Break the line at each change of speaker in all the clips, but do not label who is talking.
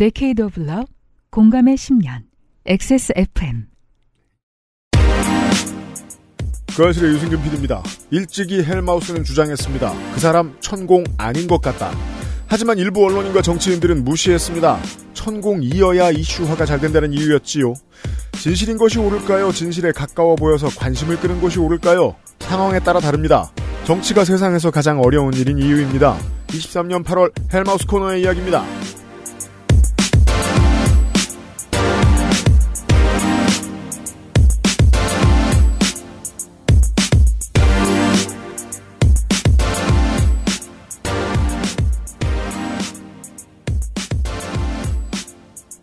데케이드 오브 러 공감의 10년
XSFM
그아실의 유승균 PD입니다. 일찍이 헬마우스는 주장했습니다. 그 사람 천공 아닌 것 같다. 하지만 일부 언론인과 정치인들은 무시했습니다. 천공이어야 이슈화가 잘 된다는 이유였지요. 진실인 것이 옳을까요? 진실에 가까워 보여서 관심을 끄는 것이 옳을까요? 상황에 따라 다릅니다. 정치가 세상에서 가장 어려운 일인 이유입니다. 23년 8월 헬마우스 코너의 이야기입니다.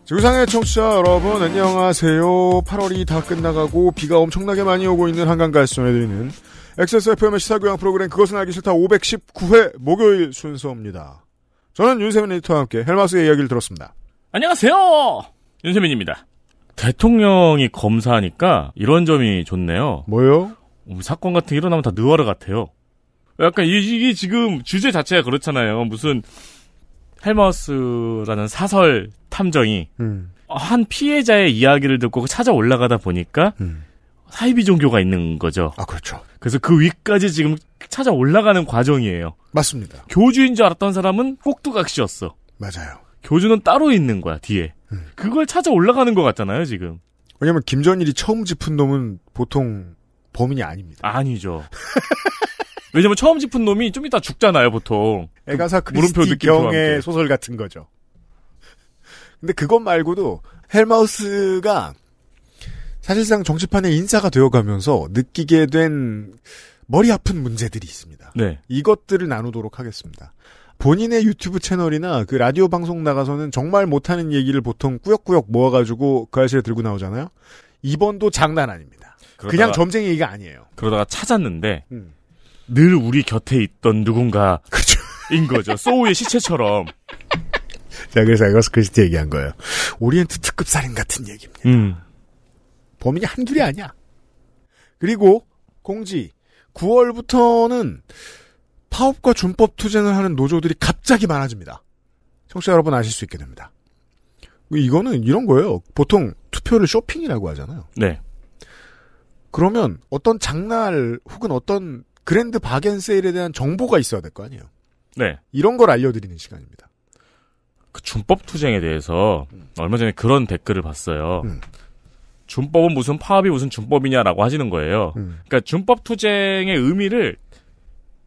지구상의 청취자 여러분 안녕하세요. 8월이 다 끝나가고 비가 엄청나게 많이 오고 있는 한강가에 전해드리는 XSFM의 시사교양 프로그램 그것은 알기 싫다 519회 목요일 순서입니다. 저는 윤세민 에디터와 함께 헬마스의 이야기를 들었습니다.
안녕하세요. 윤세민입니다. 대통령이 검사하니까 이런 점이 좋네요. 뭐요? 음, 사건 같은 게 일어나면 다 느와르 같아요. 약간 이게 지금 주제 자체가 그렇잖아요. 무슨 헬머스라는 사설 탐정이 음. 한 피해자의 이야기를 듣고 찾아 올라가다 보니까 음. 사이비 종교가 있는 거죠. 아 그렇죠. 그래서 그 위까지 지금 찾아 올라가는 과정이에요. 맞습니다. 교주인 줄 알았던 사람은 꼭두각시였어. 맞아요. 교주는 따로 있는 거야 뒤에. 음. 그걸 찾아 올라가는 것 같잖아요 지금.
왜냐면 김전일이 처음 짚은 놈은 보통 범인이 아닙니다. 아니죠.
왜냐면 처음 짚은 놈이 좀 이따 죽잖아요, 보통.
애가사 그리스티 물음표 경의 소설 같은 거죠. 근데 그것 말고도 헬마우스가 사실상 정치판의 인사가 되어가면서 느끼게 된 머리 아픈 문제들이 있습니다. 네. 이것들을 나누도록 하겠습니다. 본인의 유튜브 채널이나 그 라디오 방송 나가서는 정말 못하는 얘기를 보통 꾸역꾸역 모아가지고 그 아실에 들고 나오잖아요. 이번도 장난 아닙니다.
그냥 점쟁이 얘기가 아니에요. 그러다가 찾았는데 음. 늘 우리 곁에 있던 누군가인 그렇죠. 거죠. 소우의 시체처럼. 자, 그래서 에거스 크리스티 얘기한 거예요. 오리엔트 특급 살인 같은 얘기입니다. 음.
범인이 한둘이 아니야. 그리고 공지 9월부터는 파업과 준법 투쟁을 하는 노조들이 갑자기 많아집니다. 청취자 여러분 아실 수 있게 됩니다. 이거는 이런 거예요. 보통 투표를 쇼핑이라고 하잖아요. 네. 그러면 어떤 장날 혹은 어떤 그랜드 바겐세일에 대한 정보가 있어야 될 거 아니에요. 네. 이런 걸 알려드리는 시간입니다.
그 준법 투쟁에 대해서 음. 얼마 전에 그런 댓글을 봤어요. 음. 준법은 무슨 파업이 무슨 준법이냐라고 하시는 거예요. 음. 그러니까 준법 투쟁의 의미를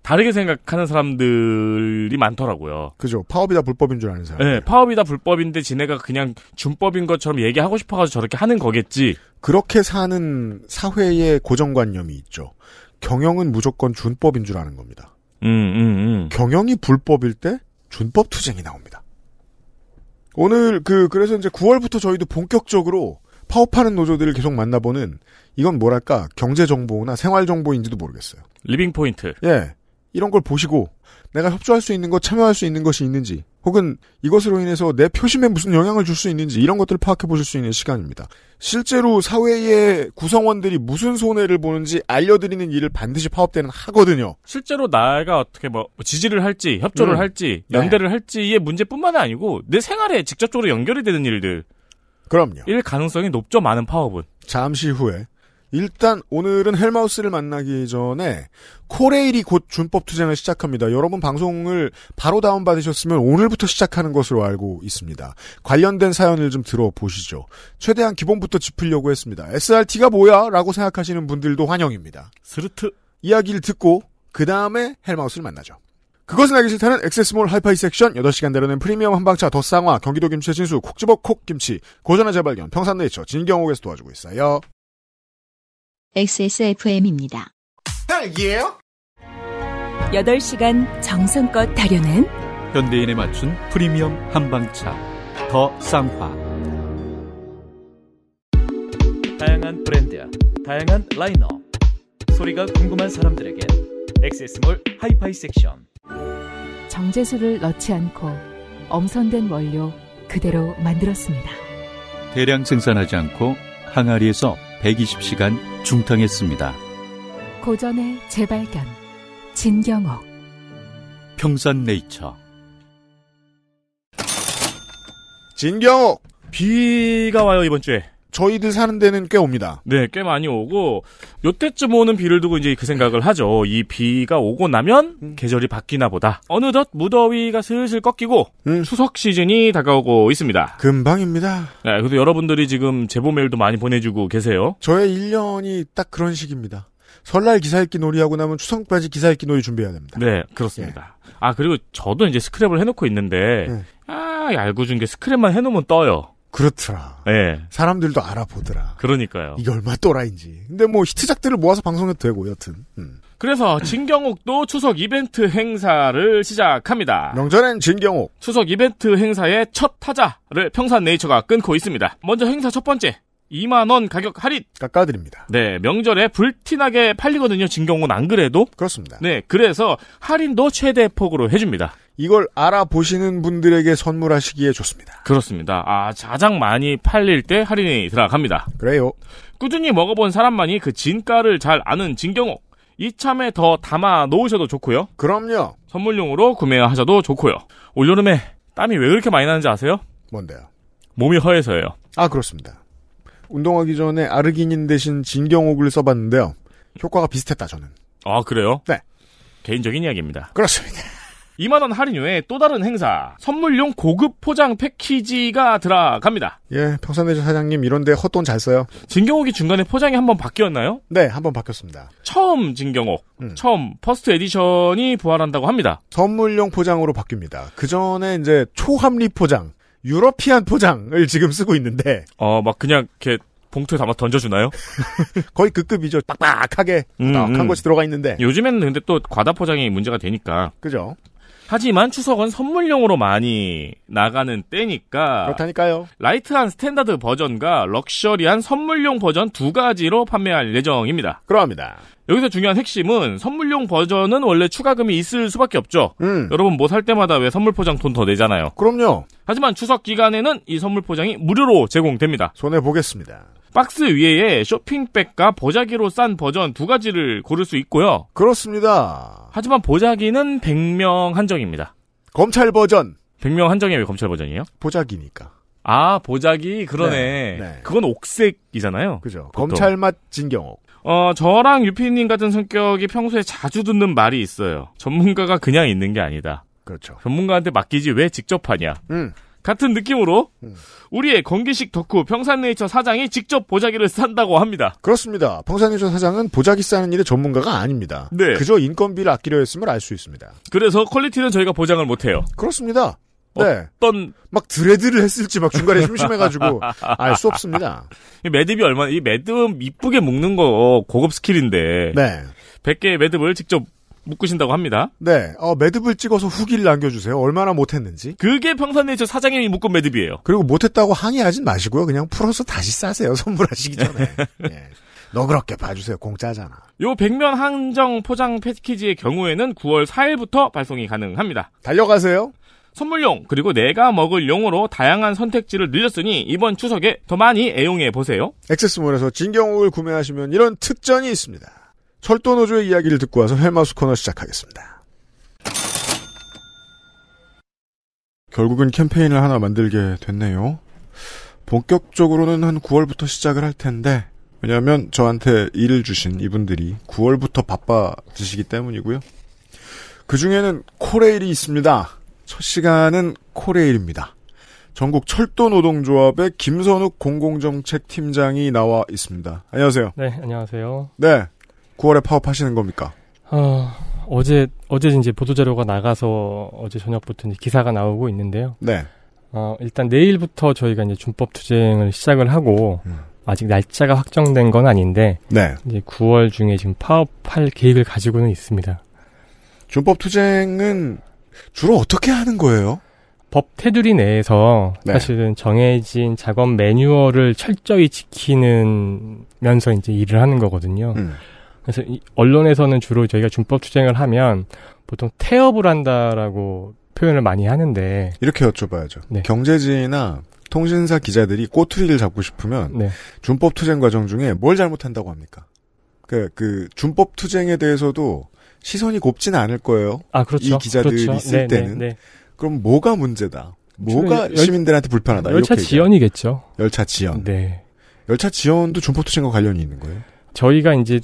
다르게 생각하는 사람들이 많더라고요. 그죠. 파업이다 불법인 줄 아는 사람. 네, 파업이다 불법인데 지네가 그냥 준법인 것처럼 얘기하고 싶어가지고 저렇게 하는 거겠지.
그렇게 사는 사회의 고정관념이 있죠. 경영은 무조건 준법인 줄 아는 겁니다. 음, 음, 음. 경영이 불법일 때 준법 투쟁이 나옵니다. 오늘 그 그래서 이제 9월부터 저희도 본격적으로 파업하는 노조들을 계속 만나보는 이건 뭐랄까 경제 정보나 생활 정보인지도 모르겠어요.
리빙 포인트.
예, 이런 걸 보시고 내가 협조할 수 있는 것 참여할 수 있는 것이 있는지 혹은 이것으로 인해서 내 표심에 무슨 영향을 줄 수 있는지 이런 것들을 파악해 보실 수 있는 시간입니다. 실제로 사회의 구성원들이 무슨 손해를 보는지 알려드리는 일을 반드시 파업 되는 하거든요.
실제로 나가 어떻게 뭐, 뭐 지지를 할지 협조를 음. 할지 네. 연대를 네. 할지의 문제뿐만 아니고 내 생활에 직접적으로 연결이 되는 일들. 그럼요. 일 가능성이 높죠 많은
파업은. 잠시 후에 일단 오늘은 헬마우스를 만나기 전에 코레일이 곧 준법 투쟁을 시작합니다. 여러분 방송을 바로 다운받으셨으면 오늘부터 시작하는 것으로 알고 있습니다. 관련된 사연을 좀 들어보시죠. 최대한 기본부터 짚으려고 했습니다. SRT가 뭐야? 라고 생각하시는 분들도 환영입니다. 스르트. 이야기를 듣고 그 다음에 헬마우스를 만나죠. 그것은 알기 싫다는 엑세스몰 하이파이 섹션 8시간 대로는 프리미엄 한방차 더 쌍화 경기도 김치의 진수 콕지버 콕김치 고전의 재발견 평산네이처 진경옥에서 도와주고 있어요. XSFM입니다.
딸기예요?
8시간 정성껏 다려낸 현대인에 맞춘 프리미엄 한방차 더 쌍화 다양한 브랜드, 야 다양한 라인업 소리가 궁금한 사람들에게 x s 몰 하이파이 섹션 정제수를 넣지 않고 엄선된 원료 그대로 만들었습니다. 대량 생산하지 않고 항아리에서 120시간 중탕했습니다. 고전의 재발견 진경옥 평산네이처 진경옥 비가 와요 이번 주에 저희들 사는 데는 꽤 옵니다. 네, 꽤 많이 오고 요때쯤 오는 비를 두고 이제 그 생각을 하죠. 이 비가 오고 나면 음. 계절이 바뀌나 보다. 어느덧 무더위가 슬슬 꺾이고 음. 수석 시즌이 다가오고 있습니다. 금방입니다. 네, 그래도 여러분들이 지금 제보 메일도 많이 보내주고 계세요.
저의 1년이 딱 그런 식입니다. 설날 기사 읽기 놀이하고 나면 추석까지 기사 읽기 놀이 준비해야 됩니다.
네, 그렇습니다. 예. 아, 그리고 저도 이제 스크랩을 해놓고 있는데, 예. 아, 알고 준 게 스크랩만 해놓으면 떠요.
그렇더라. 예. 사람들도 알아보더라. 그러니까요. 이게 얼마 또라인지. 근데 뭐 히트작들을 모아서 방송해도 되고 여튼. 음.
그래서 진경옥도 추석 이벤트 행사를 시작합니다. 명절엔 진경옥. 추석 이벤트 행사의 첫 타자를 평산네이처가 끊고 있습니다. 먼저 행사 첫 번째 2만원 가격 할인! 깎아드립니다. 네, 명절에 불티나게 팔리거든요. 진경은 안 그래도. 그렇습니다. 네, 그래서 할인도 최대 폭으로 해줍니다. 이걸 알아보시는 분들에게 선물하시기에 좋습니다. 그렇습니다. 아, 가장 많이 팔릴 때 할인이 들어갑니다. 그래요. 꾸준히 먹어본 사람만이 그 진가를 잘 아는 진경옥. 이참에 더 담아 놓으셔도 좋고요. 그럼요. 선물용으로 구매하셔도 좋고요. 올여름에 땀이 왜 그렇게 많이 나는지 아세요? 뭔데요? 몸이 허해서예요. 아, 그렇습니다. 운동하기
전에 아르기닌 대신 진경옥을 써봤는데요. 효과가 비슷했다 저는.
아 그래요? 네. 개인적인 이야기입니다. 그렇습니다. 2만원 할인 외에 또 다른 행사, 선물용 고급 포장 패키지가 들어갑니다. 예, 평산대주 사장님, 이런데 헛돈 잘 써요. 진경옥이 중간에 포장이 한번 바뀌었나요? 네, 한번 바뀌었습니다. 처음 진경옥, 음. 처음 퍼스트 에디션이 부활한다고 합니다. 선물용
포장으로 바뀝니다. 그 전에 이제 초합리 포장, 유러피안 포장을 지금 쓰고 있는데.
어, 막 그냥 이렇게 봉투에 담아 던져주나요?
거의 그 급이죠. 빡빡하게 음, 딱한 음. 것이 들어가 있는데.
요즘에는 근데 또 과다 포장이 문제가 되니까. 그죠. 하지만 추석은 선물용으로 많이 나가는 때니까 그렇다니까요. 라이트한 스탠다드 버전과 럭셔리한 선물용 버전 두 가지로 판매할 예정입니다. 그러합니다. 여기서 중요한 핵심은 선물용 버전은 원래 추가금이 있을 수밖에 없죠. 음. 여러분 뭐 살 때마다 왜 선물 포장 돈 더 내잖아요. 그럼요. 하지만 추석 기간에는 이 선물 포장이 무료로 제공됩니다. 손해 보겠습니다. 박스 위에 쇼핑백과 보자기로 싼 버전 두 가지를 고를 수 있고요. 그렇습니다. 하지만 보자기는 100명 한정입니다. 검찰 버전. 100명 한정이에요, 왜 검찰 버전이에요? 보자기니까. 아, 보자기 그러네. 네, 네. 그건 옥색이잖아요. 그죠. 검찰 맛 진경옥. 어, 저랑 유피님 같은 성격이 평소에 자주 듣는 말이 있어요. 전문가가 그냥 있는 게 아니다. 그렇죠. 전문가한테 맡기지 왜 직접 하냐. 음. 같은 느낌으로 음. 우리의 건기식 덕후 평산네이처 사장이 직접 보자기를 산다고 합니다. 그렇습니다.
평산네이처 사장은 보자기 싸는 일의 전문가가 아닙니다. 네. 그저 인건비를 아끼려 했음을 알 수 있습니다. 그래서 퀄리티는 저희가 보장을 못해요. 그렇습니다. 네. 어떤 막 드레드를 했을지 막 중간에 심심해가지고 알 수 없습니다.
이 매듭이 얼마나 이 매듭 이쁘게 묶는 거 고급 스킬인데 네. 100개의 매듭을 직접 묶으신다고 합니다.
네, 어, 매듭을 찍어서 후기를 남겨주세요. 얼마나 못했는지.
그게 평산네이처 사장님이 묶은 매듭이에요.
그리고 못했다고 항의하진 마시고요. 그냥 풀어서 다시 싸세요. 선물하시기 전에. 네. 예. 너그럽게 봐주세요. 공짜잖아.
요 백면 한정 포장 패키지의 경우에는 9월 4일부터 발송이 가능합니다. 달려가세요. 선물용 그리고 내가 먹을 용으로 다양한 선택지를 늘렸으니 이번 추석에 더 많이 애용해 보세요.
액세스몰에서 진경옥을 구매하시면 이런 특전이 있습니다. 철도노조의 이야기를 듣고 와서 헬마우스 코너 시작하겠습니다. 결국은 캠페인을 하나 만들게 됐네요. 본격적으로는 한 9월부터 시작을 할 텐데, 왜냐하면 저한테 일을 주신 이분들이 9월부터 바빠지시기 때문이고요. 그 중에는 코레일이 있습니다. 첫 시간은 코레일입니다. 전국 철도노동조합의 김선욱 공공정책팀장이 나와 있습니다. 안녕하세요. 네, 안녕하세요. 네, 9월에 파업하시는 겁니까?
어,
어제 어제 이제 보도 자료가 나가서 어제 저녁부터 이제 기사가 나오고 있는데요. 네. 어, 일단 내일부터 저희가 이제 준법 투쟁을 시작을 하고 음. 아직 날짜가 확정된 건 아닌데 네. 이제 9월 중에 지금 파업할 계획을 가지고는 있습니다.
준법 투쟁은 주로 어떻게 하는 거예요? 법
테두리 내에서 네. 사실은 정해진 작업 매뉴얼을 철저히 지키는 면서 이제 일을 하는 거거든요. 음. 그래서 언론에서는 주로 저희가 준법 투쟁을 하면 보통 태업을 한다라고 표현을 많이 하는데
이렇게 여쭤봐야죠. 네. 경제지나 통신사 기자들이 꼬투리를 잡고 싶으면 네. 준법 투쟁 과정 중에 뭘 잘못한다고 합니까? 그, 그 준법 투쟁에 대해서도 시선이 곱지는 않을 거예요. 아 그렇죠. 이 기자들이 그렇죠. 있을 네, 네 때는 네. 그럼 뭐가 문제다?
뭐가 열, 시민들한테 불편하다? 열차
지연이겠죠. 열차 지연. 네. 열차 지연도
준법 투쟁과 관련이 있는 거예요? 저희가 이제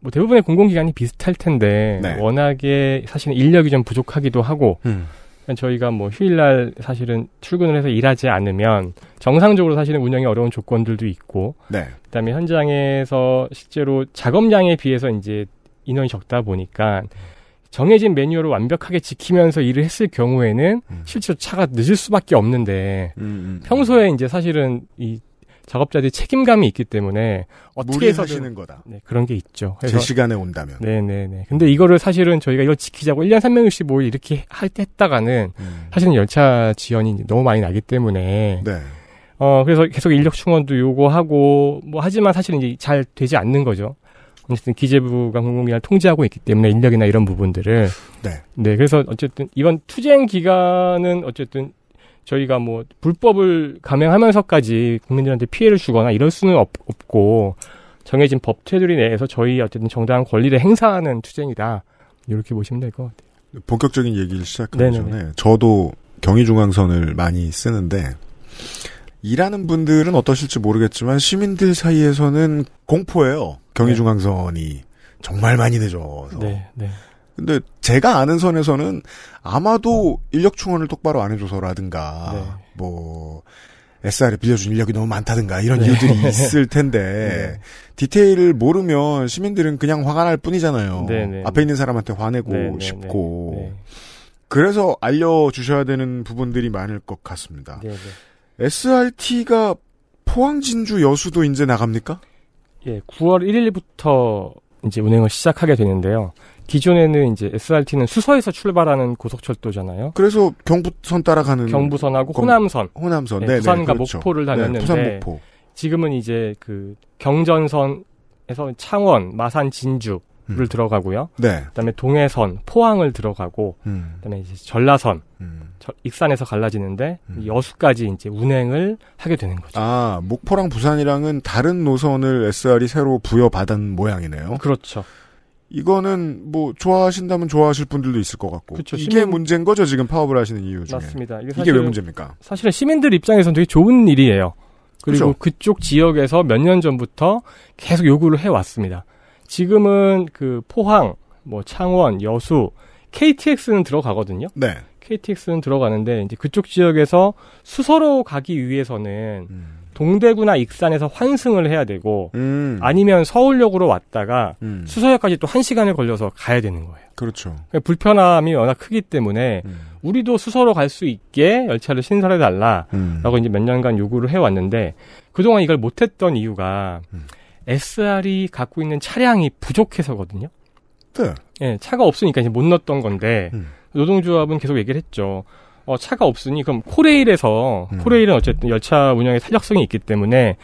뭐 대부분의 공공기관이 비슷할 텐데 네. 워낙에 사실은 인력이 좀 부족하기도 하고 음. 그러니까 저희가 뭐 휴일날 사실은 출근을 해서 일하지 않으면 정상적으로 사실은 운영이 어려운 조건들도 있고 네. 그다음에 현장에서 실제로 작업량에 비해서 이제 인원이 적다 보니까 정해진 매뉴얼을 완벽하게 지키면서 일을 했을 경우에는 음. 실제로 차가 늦을 수밖에 없는데 음, 음, 음. 평소에 이제 사실은 이 작업자들이 책임감이 있기 때문에 어떻게 해서는 거다. 네, 그런 게 있죠. 제 시간에 온다면. 네네네. 네, 네. 근데 이거를 사실은 저희가 이걸 지키자고 1년 365일 이렇게 할 때 했다가는 음. 사실은 열차 지연이 너무 많이 나기 때문에. 네. 어, 그래서 계속 인력 충원도 요구하고, 뭐, 하지만 사실은 이제 잘 되지 않는 거죠. 어쨌든 기재부가 공공기관 통제하고 있기 때문에 인력이나 이런 부분들을. 네. 네. 그래서 어쨌든 이번 투쟁 기간은 어쨌든 저희가 뭐 불법을 감행하면서까지 국민들한테 피해를 주거나 이럴 수는 없, 고 정해진 법 테두리 내에서 저희 어쨌든 정당한 권리를 행사하는 투쟁이다 이렇게 보시면 될 것 같아요.
본격적인 얘기를 시작하기 네네 전에 저도 경의중앙선을 많이 쓰는데 일하는 분들은 어떠실지 모르겠지만 시민들 사이에서는 공포예요. 경의중앙선이 정말 많이 늦어서. 네, 네. 근데 제가 아는 선에서는 아마도 네. 인력 충원을 똑바로 안 해줘서라든가 네. 뭐 SR에 빌려준 인력이 너무 많다든가 이런 네. 이유들이 있을 텐데 네. 디테일을 모르면 시민들은 그냥 화가 날 뿐이잖아요. 네, 네, 앞에 있는 사람한테 화내고 싶고 그래서 알려주셔야 되는 부분들이 많을 것 같습니다. SRT가 포항 진주 여수도 이제 나갑니까? 예,
9월 1일부터 이제 운행을 시작하게 되는데요. 기존에는 이제 SRT는 수서에서 출발하는 고속철도잖아요. 그래서 경부선 따라가는 경부선하고 건... 호남선, 호남선, 네, 네, 네 부산과 그렇죠. 목포를 네, 다녔는데 부산 목포. 지금은 이제 그 경전선에서 창원, 마산, 진주를 음. 들어가고요. 네. 그다음에 동해선, 포항을 들어가고, 음. 그다음에 이제 전라선, 음. 저, 익산에서 갈라지는데
음. 여수까지 이제 운행을 하게 되는 거죠. 아 목포랑 부산이랑은 다른 노선을 SR이 새로 부여받은 모양이네요. 그렇죠. 이거는 뭐 좋아하신다면 좋아하실 분들도 있을 것 같고 그쵸, 시민... 이게 문제인 거죠 지금 파업을 하시는 이유 중에 맞습니다. 이게, 사실은, 이게 왜 문제입니까?
사실 시민들 입장에선 되게 좋은 일이에요. 그리고 그쵸? 그쪽 지역에서 몇 년 전부터 계속 요구를 해왔습니다. 지금은 그 포항, 뭐 창원, 여수, KTX는 들어가거든요. 네. KTX는 들어가는데 이제 그쪽 지역에서 수서로 가기 위해서는 음. 동대구나 익산에서 환승을 해야 되고 음. 아니면 서울역으로 왔다가 음. 수서역까지 또1시간을 걸려서 가야 되는 거예요. 그렇죠. 그러니까 불편함이 워낙 크기 때문에 음. 우리도 수서로 갈 수 있게 열차를 신설해 음. 달라라고 이제 몇 년간 요구를 해 왔는데 그동안 이걸 못 했던 이유가 음. SR이 갖고 있는 차량이 부족해서거든요. 네. 예, 차가 없으니까 이제 못 넣었던 건데 음. 노동조합은 계속 얘기를 했죠. 어, 차가 없으니 그럼 코레일에서 음. 코레일은 어쨌든 열차 운영의 탄력성이 있기 때문에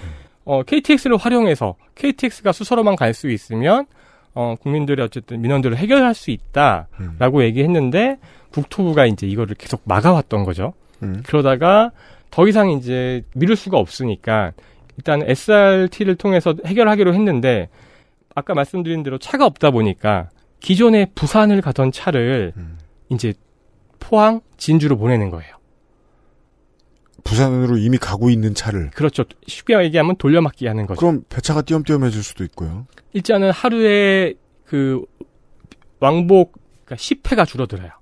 어, KTX를 활용해서 KTX가 수서로만 갈 수 있으면 어, 국민들이 어쨌든 민원들을 해결할 수 있다라고 음. 얘기했는데 국토부가 이제 이거를 계속 막아왔던 거죠. 음. 그러다가 더 이상 이제 미룰 수가 없으니까 일단 SRT를 통해서 해결하기로 했는데 아까 말씀드린 대로 차가 없다 보니까 기존에 부산을 가던 차를 음. 이제 포항, 진주로 보내는 거예요. 부산으로 이미 가고 있는 차를. 그렇죠. 쉽게 얘기하면 돌려막기 하는 거죠. 그럼
배차가 띄엄띄엄 해질 수도 있고요.
일단은
하루에 그 왕복
그러니까 10회가 줄어들어요.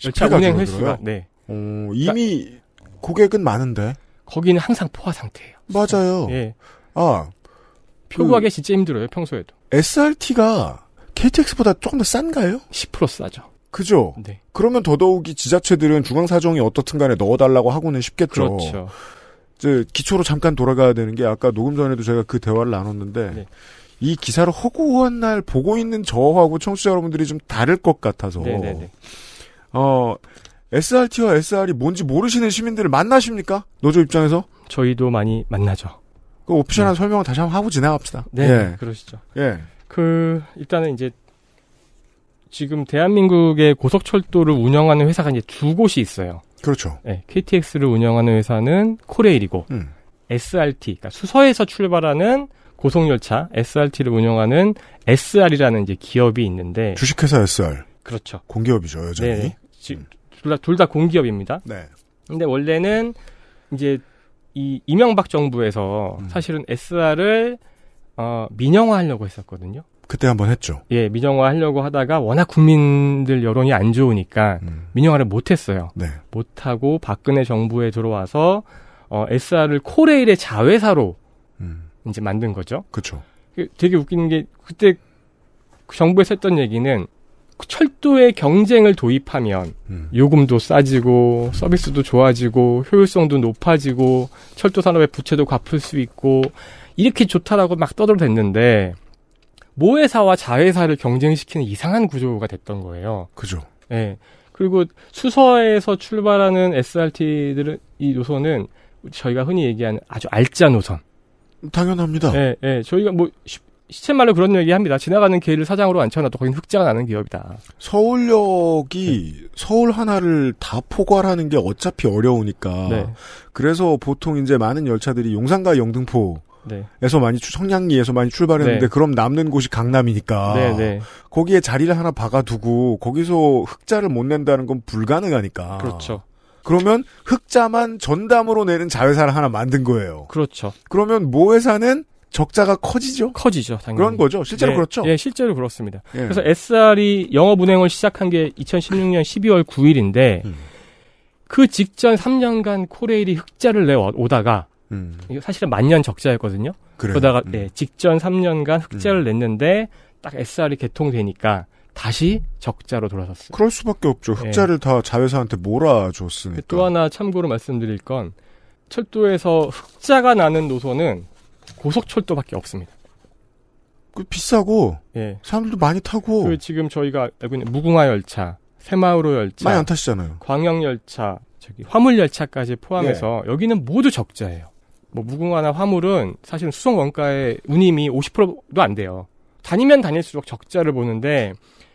10회가 운행 줄어들어요? 횟수가. 네.
어, 이미 그러니까, 고객은 많은데. 거기는 항상 포화 상태예요. 맞아요. 예. 아.
표 구하기 그, 진짜 힘들어요, 평소에도.
SRT가 KTX보다 조금 더 싼가요? 10% 싸죠. 그죠? 네. 그러면 더더욱이 지자체들은 중앙사정이 어떻든 간에 넣어달라고 하고는 쉽겠죠. 그렇죠. 이제 기초로 잠깐 돌아가야 되는 게 아까 녹음 전에도 제가 그 대화를 나눴는데 네. 이 기사를 허구한 날 보고 있는 저하고 청취자 여러분들이 좀 다를 것 같아서 네네네. 네, 네. 어 SRT와 SR이 뭔지 모르시는 시민들을 만나십니까? 노조 입장에서? 저희도 많이 만나죠. 그 오피셜한 네. 설명을 다시 한번 하고 지나갑시다 네, 예.
그러시죠. 예. 그 일단은 이제 지금 대한민국의 고속철도를 운영하는 회사가 이제 두 곳이 있어요. 그렇죠. 네, KTX를 운영하는 회사는 코레일이고 음. SRT, 그러니까 수서에서 출발하는 고속열차 SRT를 운영하는 SR이라는 이제 기업이 있는데
주식회사 SR. 그렇죠. 공기업이죠 여전히. 네,
네. 음. 둘다 둘 다 공기업입니다. 네. 근데 원래는 이제 이 이명박 정부에서 음. 사실은 SR을 어, 민영화하려고 했었거든요.
그때 한번 했죠.
예, 민영화 하려고 하다가 워낙 국민들 여론이 안 좋으니까 음. 민영화를 못 했어요. 네. 못 하고 박근혜 정부에 들어와서 어, SR을 코레일의 자회사로 음. 이제 만든 거죠. 그렇죠. 되게 웃기는 게 그때 그 정부에서 했던 얘기는 그 철도의 경쟁을 도입하면 음. 요금도 싸지고 서비스도 좋아지고 효율성도 높아지고 철도 산업의 부채도 갚을 수 있고 이렇게 좋다라고 막 떠들어댔는데 모회사와 자회사를 경쟁시키는 이상한 구조가 됐던 거예요. 그죠. 예. 네. 그리고 수서에서 출발하는 SRT들은 이 노선은 저희가 흔히 얘기하는 아주 알짜 노선. 당연합니다. 예, 예. 저희가 뭐 시쳇말로 그런 얘기합니다. 지나가는 길을 사장으로 앉혀놔도 거긴 흑자가 나는 기업이다.
서울역이 네. 서울 하나를 다 포괄하는 게 어차피 어려우니까. 네. 그래서 보통 이제 많은 열차들이 용산과 영등포 네. 에서 많이 청량리에서 많이 출발했는데 네. 그럼 남는 곳이 강남이니까 네, 거기에 자리를 하나 박아두고 거기서 흑자를 못 낸다는 건 불가능하니까 그렇죠. 그러면 흑자만 전담으로 내는 자회사를 하나 만든 거예요. 그렇죠. 그러면 모 회사는 적자가 커지죠. 커지죠, 당연히. 그런 거죠. 실제로 네, 그렇죠. 예,
실제로 그렇습니다. 예. 그래서 SR이 영업 운행을 시작한 게 2016년 12월 9일인데 음. 그 직전 3년간 코레일이 흑자를 내오다가 음. 사실은 만년 적자였거든요. 그래요. 그러다가 음. 네, 직전 3년간 흑자를 음. 냈는데 딱 SR이 개통되니까 다시 적자로
돌아섰어요. 그럴 수밖에 없죠. 예. 흑자를 네. 다 자회사한테 몰아줬으니까. 그
또 하나 참고로 말씀드릴 건 철도에서 흑자가 나는 노선은 고속철도밖에 없습니다. 그 비싸고 예. 사람들도 많이 타고 그 지금 저희가 알고 있는 무궁화 열차, 새마을호 열차 많이 안 타시잖아요. 광역 열차, 저기 화물 열차까지 포함해서 예. 여기는 모두 적자예요. 뭐 무궁화나 화물은 사실은 수송 원가의 운임이 50%도 안 돼요. 다니면 다닐수록 적자를 보는데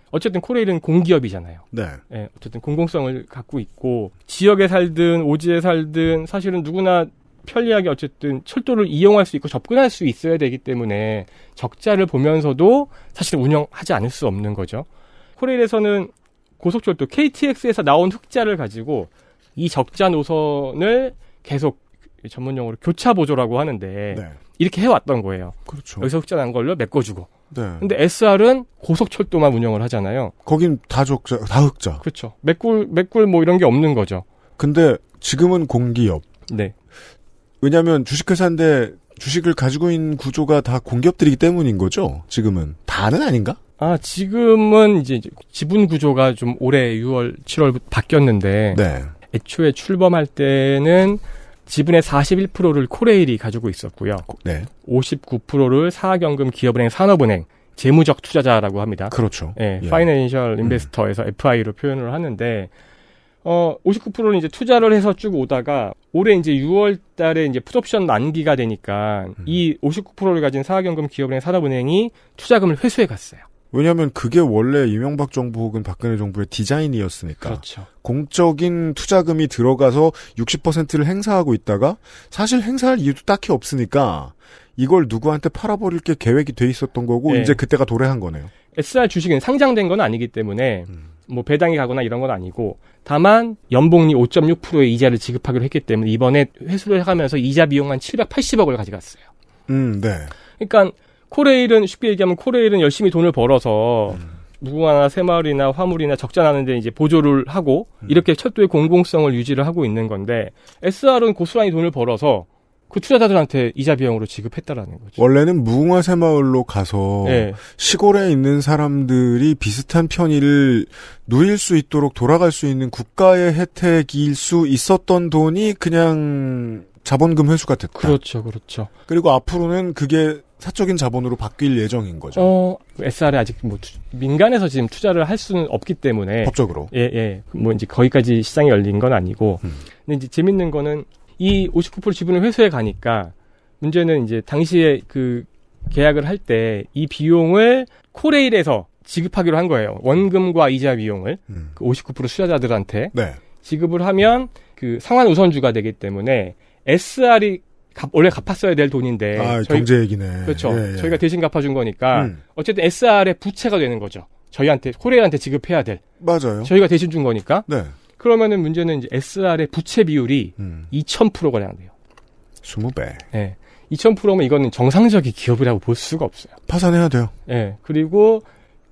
어쨌든 코레일은 공기업이잖아요. 네. 네. 어쨌든 공공성을 갖고 있고 지역에 살든 오지에 살든 사실은 누구나 편리하게 어쨌든 철도를 이용할 수 있고 접근할 수 있어야 되기 때문에 적자를 보면서도 사실 운영하지 않을 수 없는 거죠. 코레일에서는 고속철도 KTX에서 나온 흑자를 가지고 이 적자 노선을 계속 전문 용어로 교차 보조라고 하는데 네. 이렇게 해왔던 거예요. 그렇죠. 여기서 흑자 난 걸로 메꿔주고. 네. 근데 SR은 고속철도만 운영을 하잖아요. 거긴
다 적자, 다 흑자. 그렇죠. 맥꿀, 맥꿀 뭐 이런 게 없는 거죠. 근데 지금은 공기업. 네. 왜냐하면 주식회사인데 주식을 가지고 있는 구조가 다 공기업들이기 때문인 거죠. 지금은 다는 아닌가? 아 지금은 이제 지분
구조가 좀 올해 6월 7월 바뀌었는데 네. 애초에 출범할 때는 지분의 41%를 코레일이 가지고 있었고요. 네. 59%를 사학연금 기업은행 산업은행 재무적 투자자라고 합니다. 그렇죠. 예, 예. 파이낸셜 인베스터에서 음. FI로 표현을 하는데 어 59%는 이제 투자를 해서 쭉 오다가 올해 이제 6월 달에 이제 풋옵션 만기가 되니까 음. 이 59%를 가진 사학연금 기업은행 산업은행이 투자금을 회수해 갔어요.
왜냐하면 그게 원래 이명박 정부 혹은 박근혜 정부의 디자인이었으니까. 그렇죠. 공적인 투자금이 들어가서 60%를 행사하고 있다가 사실 행사할 이유도 딱히 없으니까 이걸 누구한테 팔아버릴 게 계획이 돼 있었던 거고 네. 이제 그때가 도래한 거네요.
SR 주식은 상장된 건 아니기 때문에 음. 뭐 배당이 가거나 이런 건 아니고 다만 연봉리 5.6%의 이자를 지급하기로 했기 때문에 이번에 회수를 해가면서 이자 비용 한 780억을 가져갔어요. 음, 네. 그러니까 코레일은 쉽게 얘기하면 코레일은 열심히 돈을 벌어서 음. 무궁화나 새마을이나 화물이나 적자 나는데 이제 보조를 하고 음. 이렇게 철도의 공공성을 유지를 하고 있는 건데 SR은 고스란히 돈을 벌어서 그 투자자들한테 이자 비용으로 지급했다라는
거죠. 원래는 무궁화 새마을로 가서 네. 시골에 있는 사람들이 비슷한 편의를 누릴 수 있도록 돌아갈 수 있는 국가의 혜택일 수 있었던 돈이 그냥 자본금 회수가 됐다. 그렇죠, 그렇죠. 그리고 앞으로는 그게 사적인
자본으로 바뀔 예정인 거죠. 어, 그 SR에 아직 뭐 투, 민간에서 지금 투자를 할 수는 없기 때문에 법적으로 예, 예. 뭐 이제 거기까지 시장이 열린 건 아니고. 음. 근데 이제 재밌는 거는 이 59% 지분을 회수해 가니까 문제는 이제 당시에 그 계약을 할 때 이 비용을 코레일에서 지급하기로 한 거예요. 원금과 이자 비용을 음. 그59% 수자자들한테 네. 지급을 하면 그 상환 우선주가 되기 때문에 SR이 갚, 원래 갚았어야 될 돈인데 아, 저희, 경제 얘기네. 그렇죠. 예, 예. 저희가 대신 갚아준 거니까 음. 어쨌든 SR의 부채가 되는 거죠. 저희한테 코레아한테 지급해야 될.
맞아요. 저희가
대신 준 거니까. 네. 그러면은 문제는 이제 SR의 부채 비율이 음. 2,000%가 해당돼요. 20배. 네. 2,000%면 이거는 정상적인 기업이라고 볼 수가 없어요.
파산해야 돼요.
네. 그리고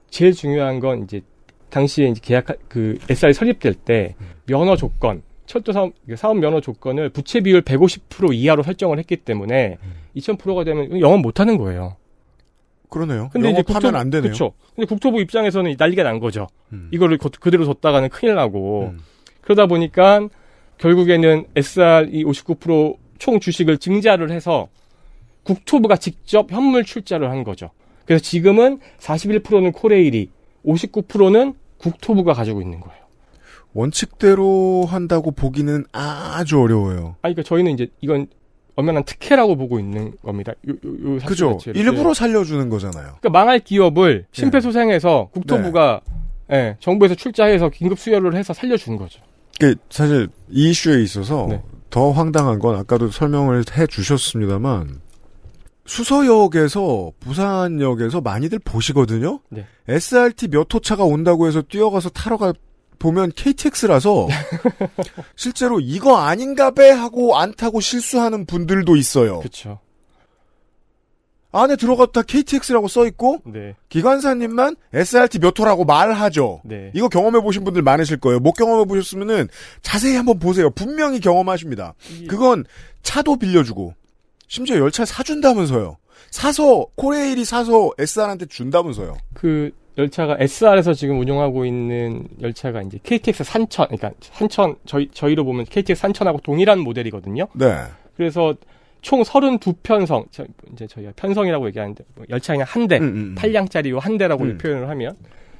제일 중요한 건 이제 당시에 이제 계약 그 SR 설립될 때 음. 면허 조건 철도 사업, 사업 면허 조건을 부채 비율 150% 이하로 설정을 했기 때문에 음. 2000%가 되면 영업 못 하는 거예요. 그러네요. 근데 이제 국토안 되네요. 그렇죠. 근데 국토부 입장에서는 난리가 난 거죠. 음. 이거를 그대로 뒀다가는 큰일 나고 음. 그러다 보니까 결국에는 SR 이 59%총 주식을 증자를 해서 국토부가 직접 현물 출자를 한 거죠. 그래서 지금은 41%는 코레일이, 59%는 국토부가 가지고 있는 거예요. 원칙대로 한다고 보기는 아주 어려워요. 아, 그러니까 저희는 이제 이건 엄연한 특혜라고 보고 있는 겁니다. 요, 요, 요 그죠. 자체를. 일부러 예.
살려주는 거잖아요.
그러니까 망할 기업을 네. 심폐소생해서 네. 국토부가 네. 네, 정부에서 출자해서 긴급 수혈을 해서 살려준 거죠.
그 사실 이 이슈에 있어서 네. 더 황당한 건 아까도 설명을 해 주셨습니다만 수서역에서 부산역에서 많이들 보시거든요. 네. SRT 몇 호차가 온다고 해서 뛰어가서 타러 갈 보면 KTX라서 실제로 이거 아닌가 배 하고 안 타고 실수하는 분들도 있어요. 그렇죠. 안에 들어갔다 KTX라고 써 있고 네. 기관사님만 SRT 몇 호라고 말하죠. 네. 이거 경험해 보신 분들 많으실 거예요. 못 경험해 보셨으면은 자세히 한번 보세요. 분명히 경험하십니다. 예. 그건 차도 빌려주고 심지어 열차 사준다면서요. 사서 코레일이 사서 SR한테 준다면서요.
그 열차가 SR에서 지금 운영하고 있는 열차가 이제 KTX 3000, 그러니까 산0 저희 저희로 보면 KTX 3 0 0 0하고 동일한 모델이거든요. 네. 그래서 총 32편성, 이제 저희가 편성이라고 얘기하는데 뭐 열차 그냥 한 대, 음, 음, 8량짜리 음. 요한 대라고 음. 표현을 하면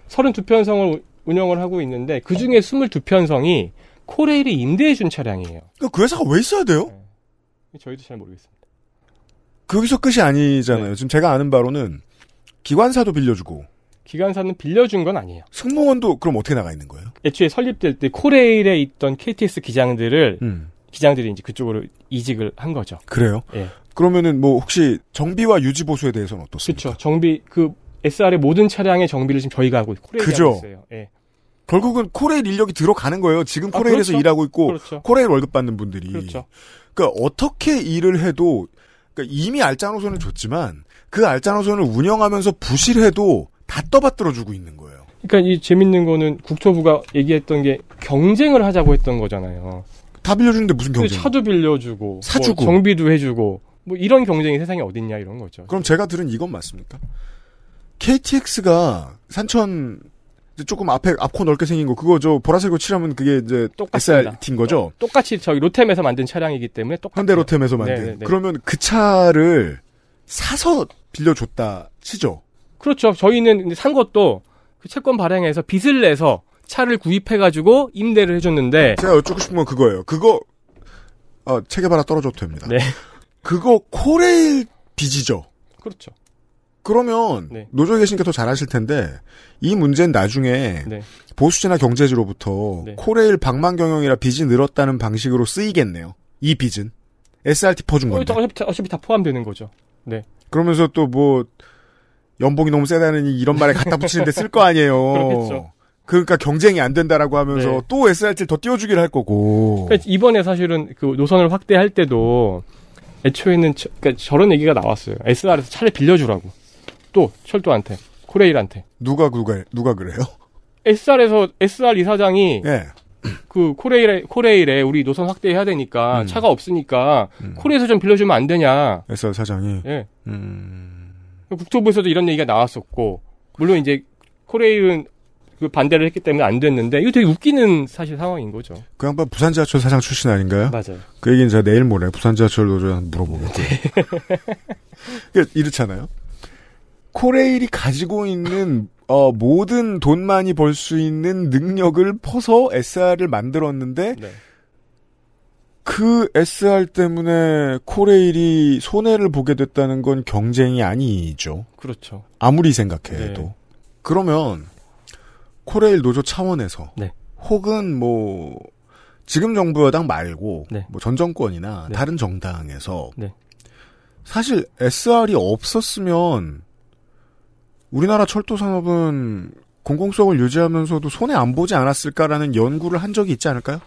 32편성을 운영을 하고 있는데 그 중에 22편성이 코레일이 임대해준 차량이에요. 그, 그 회사가 왜 있어야 돼요? 네. 저희도 잘 모르겠습니다.
거기서 끝이 아니잖아요. 네. 지금 제가 아는 바로는 기관사도 빌려주고 기관사는 빌려준 건 아니에요. 승무원도 그럼 어떻게
나가 있는 거예요? 애초에 설립될 때 코레일에 있던 KTX 기장들을 음. 기장들이 이제 그쪽으로 이직을 한 거죠. 그래요? 예. 그러면은 뭐
혹시 정비와 유지 보수에 대해서는
어떻습니까? 그렇죠. 정비 그 SR의 모든 차량의 정비를 지금 저희가 하고 코레일이 그죠? 하고 있어요. 예.
결국은 코레일 인력이 들어가는 거예요. 지금 아, 코레일에서 아, 그렇죠? 일하고 있고 그렇죠. 코레일 월급 받는 분들이. 그렇죠. 그러니까 어떻게 일을 해도 그러니까 이미 알짜 노선을 줬지만 그 알짜 노선을 운영하면서 부실해도 다 떠받들어 주고 있는 거예요. 그러니까 이 재밌는
거는 국토부가 얘기했던 게 경쟁을 하자고 했던 거잖아요. 다 빌려주는데 무슨 그 경쟁? 차도 빌려주고 뭐 사주고 뭐 정비도 해주고 뭐 이런 경쟁이 세상에 어딨냐 이런 거죠. 그럼 제가 들은 이건 맞습니까?
KTX가 산천 조금 앞에 앞코 넓게 생긴 거 그거 저 보라색으로 칠하면 그게 이제 똑같습니 거죠.
똑같이 저기 로템에서 만든
차량이기 때문에 똑같아요. 현대 로템에서 만든. 네네네. 네, 네. 그러면 그 차를 사서 빌려줬다 치죠.
그렇죠. 저희는 산 것도 그 채권 발행해서 빚을 내서 차를 구입해가지고 임대를 해줬는데 제가 여쭙고 싶은 건 그거예요. 그거
어, 체계바라 떨어져도 됩니다. 네. 그거 코레일 빚이죠. 그렇죠. 그러면 네. 노조에 계신게 더 잘하실 텐데 이 문제는 나중에 네. 보수지나 경제지로부터 네. 코레일 방만 경영이라 빚이 늘었다는 방식으로 쓰이겠네요. 이 빚은 SRT 퍼준 어, 건데. 어차피, 어차피 다 포함되는 거죠. 네. 그러면서 또뭐 연봉이 너무 세다는 이런 말에 갖다 붙이는데 쓸 거 아니에요. 그렇겠죠. 그러니까 경쟁이 안 된다라고 하면서 네. 또 SRT를 더 띄워주기를 할 거고.
그러니까 이번에 사실은 그 노선을 확대할 때도 애초에는 저, 그러니까 저런 얘기가 나왔어요. SR에서 차를 빌려주라고. 또 철도한테, 코레일한테. 누가
누가 누가 그래요?
SR에서 SR 이사장이 네. 그 코레일에 코레일에 우리 노선 확대해야 되니까 음. 차가 없으니까 음. 코레에서 일좀 빌려주면 안 되냐?
SR 사장이.
예. 네. 음.
국토부에서도 이런 얘기가 나왔었고 물론 이제 코레일은 그 반대를 했기 때문에 안 됐는데 이거 되게 웃기는 사실 상황인 거죠.
그 양반 부산 지하철 사장 출신 아닌가요? 맞아요. 그 얘기는 제가 내일 모레 부산 지하철 노조 물어보겠고. 그 이렇잖아요. 코레일이 가지고 있는 어, 모든 돈 많이 벌 수 있는 능력을 퍼서 SR을 만들었는데 네. 그 SR 때문에 코레일이 손해를 보게 됐다는 건 경쟁이 아니죠. 그렇죠. 아무리 생각해도. 네. 그러면 코레일 노조 차원에서 네. 혹은 뭐 지금 정부 여당 말고 네. 뭐전 정권이나 네. 다른 정당에서 네. 사실 SR이 없었으면 우리나라 철도 산업은 공공성을 유지하면서도 손해 안 보지 않았을까라는 연구를 한 적이 있지 않을까요?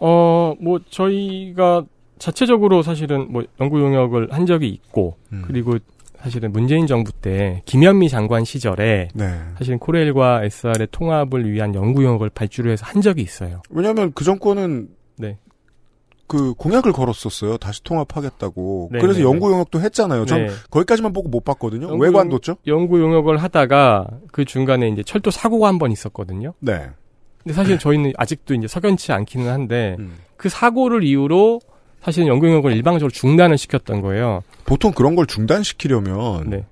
어, 뭐 저희가
자체적으로 사실은 뭐 연구 용역을 한 적이 있고 음. 그리고 사실은 문재인 정부 때 김현미 장관 시절에 네. 사실은 코레일과 SR의 통합을 위한 연구 용역을 발주를 해서 한 적이 있어요.
왜냐하면 그 정권은 네. 그 공약을 걸었었어요. 다시 통합하겠다고. 네 그래서 네, 연구 용역도 네. 했잖아요. 전 네. 거기까지만 보고 못 봤거든요. 연구, 왜 관뒀죠?
연구 용역을 하다가 그 중간에 이제 철도 사고가 한 번 있었거든요. 네. 근데 사실 저희는 아직도 이제 석연치 않기는 한데 음. 그 사고를 이유로
사실은 연구영역을 일방적으로 중단을 시켰던 거예요. 보통 그런 걸 중단시키려면 네.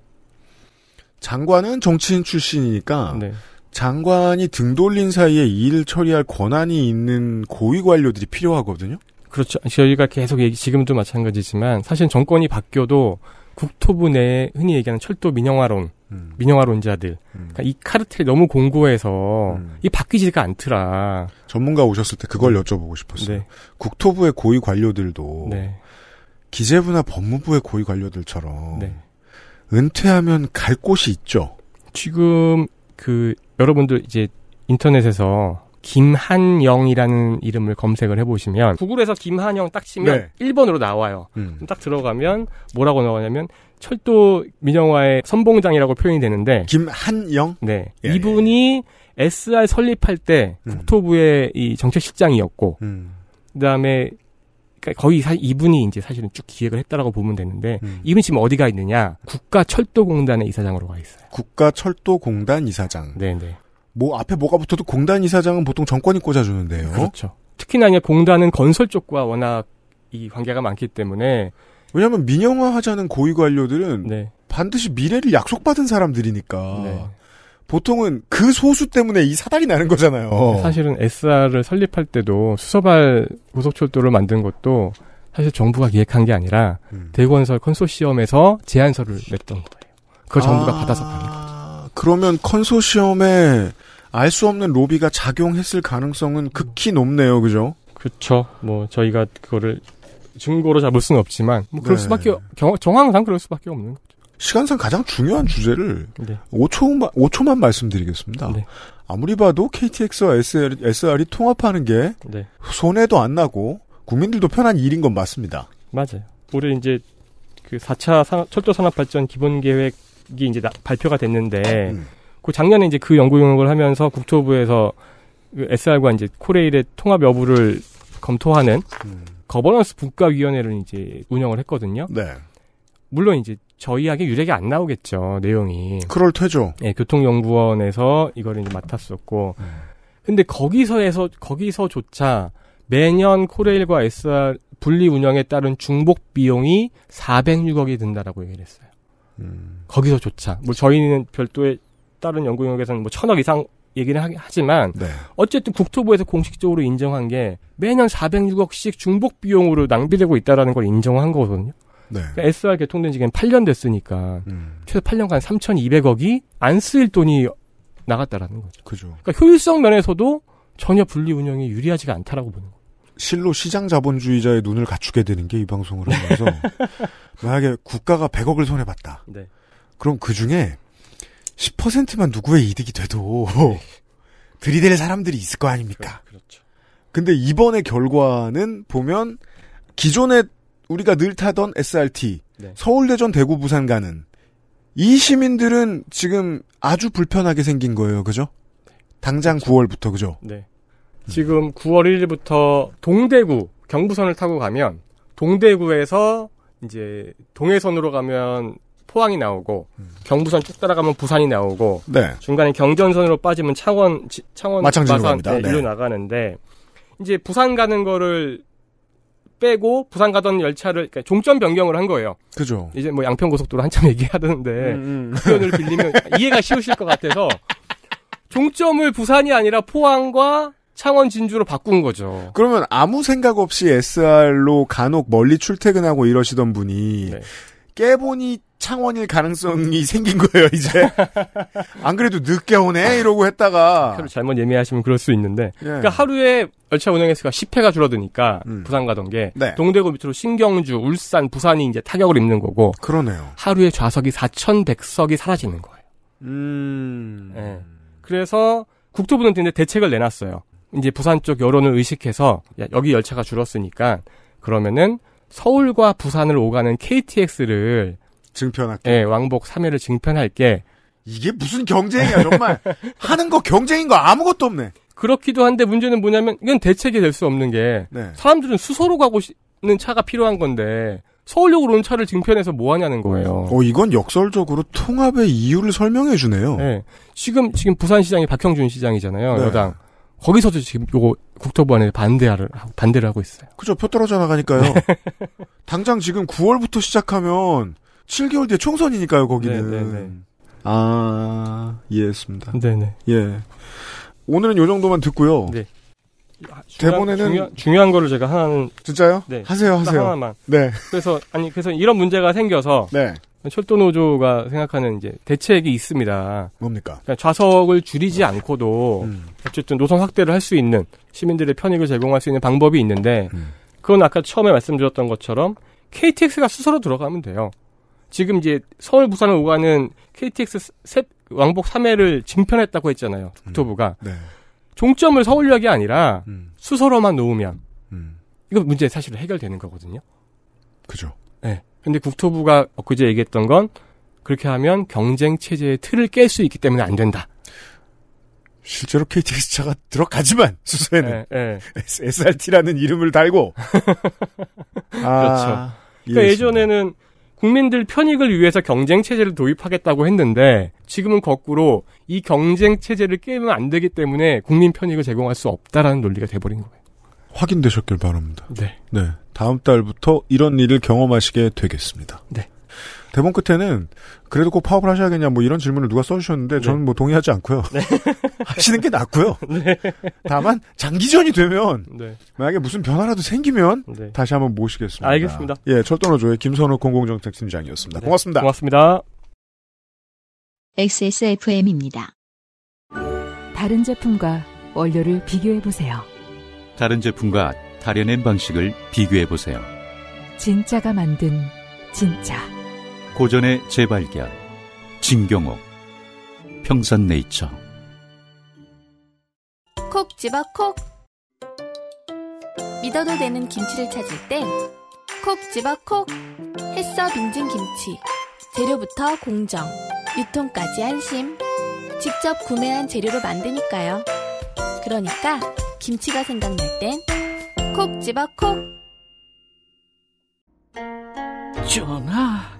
장관은 정치인 출신이니까 네. 장관이 등 돌린 사이에 일 처리할 권한이 있는 고위 관료들이 필요하거든요. 그렇죠. 저희가
계속 얘기, 지금도 마찬가지지만 사실 정권이 바뀌어도 국토부 내에 흔히 얘기하는 철도 민영화론, 음. 민영화론자들. 음. 그러니까 이 카르텔이 너무 공고해서 음. 이 바뀌지가
않더라. 전문가 오셨을 때 그걸 여쭤보고 싶었어요. 네. 국토부의 고위 관료들도 네. 기재부나 법무부의 고위 관료들처럼 네. 은퇴하면 갈 곳이 있죠. 지금 그 여러분들 이제 인터넷에서
김한영이라는 이름을 검색을 해보시면 구글에서 김한영 딱 치면 네. 1번으로 나와요. 음. 딱 들어가면 뭐라고 나오냐면 철도 민영화의 선봉장이라고 표현이 되는데 김한영 네 예, 예. 이분이 예. SR 설립할 때 음. 국토부의 이 정책실장이었고 음. 그다음에 그러니까 거의 이분이 이제 사실은 쭉 기획을 했다라고 보면 되는데 음. 이분 지금 어디가 있느냐 국가철도공단의
이사장으로 가 있어요. 국가철도공단 이사장. 네네. 네. 뭐 앞에 뭐가 붙어도 공단 이사장은 보통 정권이 꽂아주는데요. 그렇죠.
특히나 이제 공단은 건설 쪽과 워낙 이
관계가 많기 때문에 왜냐하면 민영화하자는 고위 관료들은 네. 반드시 미래를 약속받은 사람들이니까 네. 보통은 그 소수 때문에 이 사달이 나는 거잖아요.
사실은 SR을 설립할 때도 수서발 고속철도를 만든 것도 사실 정부가 기획한 게 아니라 음. 대건설 컨소시엄에서 제안서를 냈던 거예요.
그걸 정부가 아, 받아서 받는 거죠. 그러면 컨소시엄의 알수 없는 로비가 작용했을 가능성은 극히 높네요. 그죠? 그렇죠. 뭐 저희가 그거를 증거로 잡을 수는 없지만 뭐 그럴 네. 수밖에 경, 정황상 그럴 수밖에 없는 거죠. 시간상 가장 중요한 주제를 네. 5초만, 5초만 말씀드리겠습니다. 네. 아무리 봐도 KTX와 SR, SR이 통합하는 게 네. 손해도 안 나고 국민들도 편한 일인 건 맞습니다.
맞아요. 올해 이제 그 4차 산 철도산업발전 기본계획이 이제 나, 발표가 됐는데 음. 그 작년에 이제 그 연구 용역을 하면서 국토부에서 그 SR과 이제 코레일의 통합 여부를 검토하는 음. 거버넌스 국가위원회를 이제 운영을 했거든요. 네. 물론 이제 저희에게 유력이 안 나오겠죠 내용이. 그럴 테죠. 예, 교통연구원에서 이걸 이제 맡았었고, 음. 근데 거기서에서 거기서조차 매년 코레일과 SR 분리 운영에 따른 중복 비용이 406억이 든다라고 얘기를 했어요. 음. 거기서조차 뭐 저희는 별도의 다른 연구 영역에서는 뭐 천억 이상 얘기를 하지만 네. 어쨌든 국토부에서 공식적으로 인정한 게 매년 406억씩 중복 비용으로 낭비되고 있다라는 걸 인정한 거거든요. 네. 그러니까 SR 개통된 지 그냥 8년 됐으니까 음. 최소 8년간 3,200억이 안 쓰일 돈이 나갔다라는 거죠. 그죠. 그러니까 효율성 면에서도 전혀 분리 운영이 유리하지가 않다라고 보는 거예요.
실로 시장 자본주의자의 눈을 갖추게 되는 게 이 방송을 하면서 만약에 국가가 100억을 손해 봤다. 네. 그럼 그 중에 10%만 누구의 이득이 돼도 들이댈 사람들이 있을 거 아닙니까? 그렇죠 근데 이번의 결과는 보면 기존에 우리가 늘 타던 SRT, 네. 서울대전 대구 부산 가는 이 시민들은 지금 아주 불편하게 생긴 거예요. 그죠? 당장 그렇죠. 9월부터 그죠?
네. 지금 9월 1일부터 동대구 경부선을 타고 가면 동대구에서 이제 동해선으로 가면 포항이 나오고 경부선 쭉 따라가면 부산이 나오고 네. 중간에 경전선으로 빠지면 창원 지, 창원 마창진로산 네, 네. 나가는데 이제 부산 가는 거를 빼고 부산 가던 열차를 그러니까 종점 변경을 한 거예요. 그죠. 이제 뭐 양평 고속도로 한참 얘기하던데 그 표현을 빌리면 이해가 쉬우실 것 같아서 종점을 부산이 아니라 포항과
창원 진주로 바꾼 거죠. 그러면 아무 생각 없이 SR로 간혹 멀리 출퇴근하고 이러시던 분이 네. 깨보니 창원일 가능성이 생긴
거예요, 이제.
안 그래도 늦게 오네? 이러고 했다가. 하루 잘못 예매하시면 그럴
수 있는데. 예. 그러니까 하루에 열차 운영 횟수가 10회가 줄어드니까, 음. 부산 가던 게. 네. 동대구 밑으로 신경주, 울산, 부산이 이제 타격을 입는 거고. 그러네요. 하루에 좌석이 4,100석이 사라지는 거예요. 음. 예. 그래서 국토부는 근데 대책을 내놨어요. 이제 부산 쪽 여론을 의식해서, 야, 여기 열차가 줄었으니까, 그러면은 서울과 부산을 오가는 KTX를 증편할게. 예, 왕복 3회를 증편할게. 이게 무슨 경쟁이야, 정말. 하는 거 경쟁인 거 아무것도 없네. 그렇기도 한데 문제는 뭐냐면 이건 대책이 될 수 없는 게 네.
사람들은 수서로
가고 싶는 차가 필요한 건데 서울역으로 온 차를 증편해서 뭐 하냐는
거예요. 어, 이건 역설적으로
통합의 이유를 설명해 주네요. 네. 지금 지금 부산시장이 박형준 시장이잖아요. 네. 여당. 거기서도 지금 요거 국토부 안에 반대를 반대를 하고 있어요.
그죠. 표 떨어져 나가니까요. 네. 당장 지금 9월부터 시작하면 7개월 뒤에 총선이니까요, 거기는. 네네네. 네, 네. 아, 이해했습니다. 네네. 예. 오늘은 요 정도만 듣고요. 네. 대본에는 중요한, 중요한 거를 제가 하나는 진짜요? 네. 하세요, 하세요.
하나만. 네. 그래서 아니 그래서 이런 문제가 생겨서 네. 철도 노조가 생각하는 이제 대책이 있습니다. 뭡니까 그러니까 좌석을 줄이지 네. 않고도 음. 어쨌든 노선 확대를 할 수 있는 시민들의 편익을 제공할 수 있는 방법이 있는데 음. 그건 아까 처음에 말씀드렸던 것처럼 KTX가 스스로 들어가면 돼요. 지금 이제 서울 부산을 오가는 KTX 셋 왕복 3회를 증편했다고 했잖아요. 음. 국토부가. 음. 네. 종점을 서울역이 아니라 음. 수소로만 놓으면 음. 이거 문제 사실 해결되는 거거든요. 그죠. 네. 근데 국토부가 그제 얘기했던 건 그렇게 하면 경쟁 체제의 틀을 깰 수 있기 때문에 안 된다. 실제로 KTX 차가
들어가지만 수소에는 에, 네. 네. SRT라는 이름을 달고 아, 그렇죠. 그러니까
예전에는 국민들 편익을 위해서 경쟁 체제를 도입하겠다고 했는데 지금은 거꾸로 이 경쟁 체제를 깨면 안 되기 때문에 국민 편익을 제공할 수 없다라는 논리가 돼버린 거예요.
확인되셨길 바랍니다. 네. 네. 다음 달부터 이런 일을 경험하시게 되겠습니다. 네. 대본 끝에는 그래도 꼭 파업을 하셔야겠냐 뭐 이런 질문을 누가 써주셨는데 네. 저는 뭐 동의하지 않고요. 네. 하시는 게 낫고요. 네. 다만 장기전이 되면 네. 만약에 무슨 변화라도 생기면 네. 다시 한번 모시겠습니다. 알겠습니다. 예, 철도노조의 김선호 공공정책팀장이었습니다. 네. 고맙습니다. 고맙습니다. XSFM입니다. 다른 제품과 원료를
비교해 보세요. 다른 제품과 다른낸 방식을 비교해 보세요. 진짜가 만든 진짜. 고전의 재발견 진경옥 평산네이처
콕 집어 콕 믿어도 되는 김치를 찾을 땐
콕 집어 콕 햇서 빙진 김치 재료부터 공정 유통까지 안심 직접 구매한 재료로 만드니까요 그러니까 김치가 생각날 땐 콕 집어 콕 전하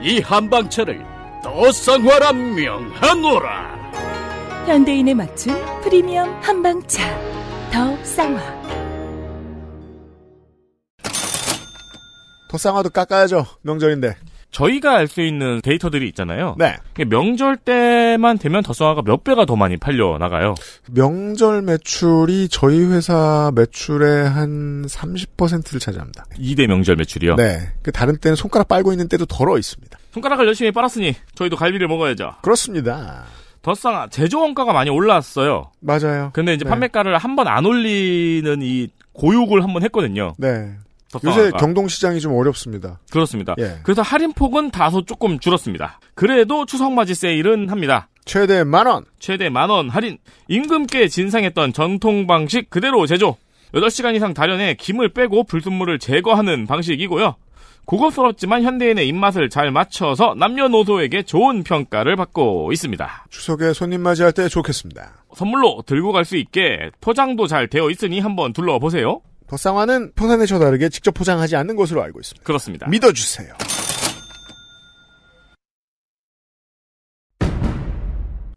이 한방차를 더 쌍화라 명하노라. 현대인에 맞춘 프리미엄 한방차 더 쌍화.
더 쌍화도 깎아야죠 명절인데.
저희가 알 수 있는 데이터들이 있잖아요. 네. 명절 때만 되면 더성화가몇 배가 더 많이 팔려 나가요.
명절 매출이 저희 회사 매출의 한 30%를 차지합니다.
2대 명절 매출이요? 네.
그 다른 때는 손가락 빨고 있는 때도 덜어 있습니다.
손가락을 열심히 빨았으니 저희도 갈비를 먹어야죠. 그렇습니다. 덧상 제조 원가가 많이 올랐어요. 맞아요. 근데 이제 네. 판매가를 한 번 안 올리는 이 고육을 한 번 했거든요. 네. 요새
경동시장이 좀 어렵습니다.
그렇습니다. 예. 그래서 할인폭은 다소 조금 줄었습니다. 그래도 추석맞이 세일은 합니다. 최대 만원! 최대 만원 할인! 임금께 진상했던 전통방식 그대로 제조! 8시간 이상 달연해 김을 빼고 불순물을 제거하는 방식이고요. 고급스럽지만 현대인의 입맛을 잘 맞춰서 남녀노소에게 좋은 평가를 받고 있습니다.
추석에 손님 맞이할 때 좋겠습니다.
선물로 들고 갈 수 있게 포장도 잘 되어 있으니 한번 둘러보세요.
더쌍화는 평산에서 다르게 직접 포장하지 않는 것으로 알고 있습니다.
그렇습니다.
믿어주세요.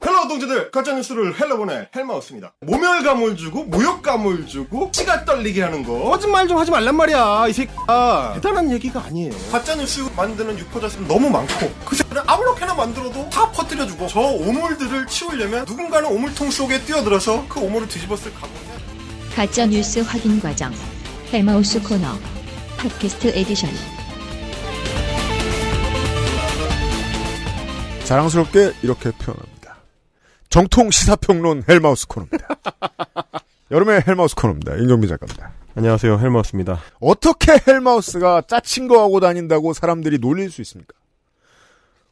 헬로 동지들 가짜 뉴스를 헬로보네 헬마우스입니다. 모멸감을 주고 모욕감을 주고 치가 떨리게 하는 거 거짓말 좀 하지 말란 말이야 이 새끼야 대단한 얘기가 아니에요. 가짜 뉴스 만드는 유포자 수는 너무 많고 그 새끼는 아무렇게나 만들어도 다 퍼뜨려주고 저 오물들을 치우려면 누군가는 오물통 속에 뛰어들어서 그 오물을 뒤집었을 각오.
가짜 뉴스 확인 과정 헬마우스 코너 팟캐스트 에디션 자랑스럽게 이렇게 표현합니다. 정통 시사평론 헬마우스 코너입니다. 여름의 헬마우스
코너입니다. 인종비 작가입니다. 안녕하세요. 헬마우스입니다.
어떻게 헬마우스가 짜친 거 하고 다닌다고 사람들이 놀릴 수 있습니까?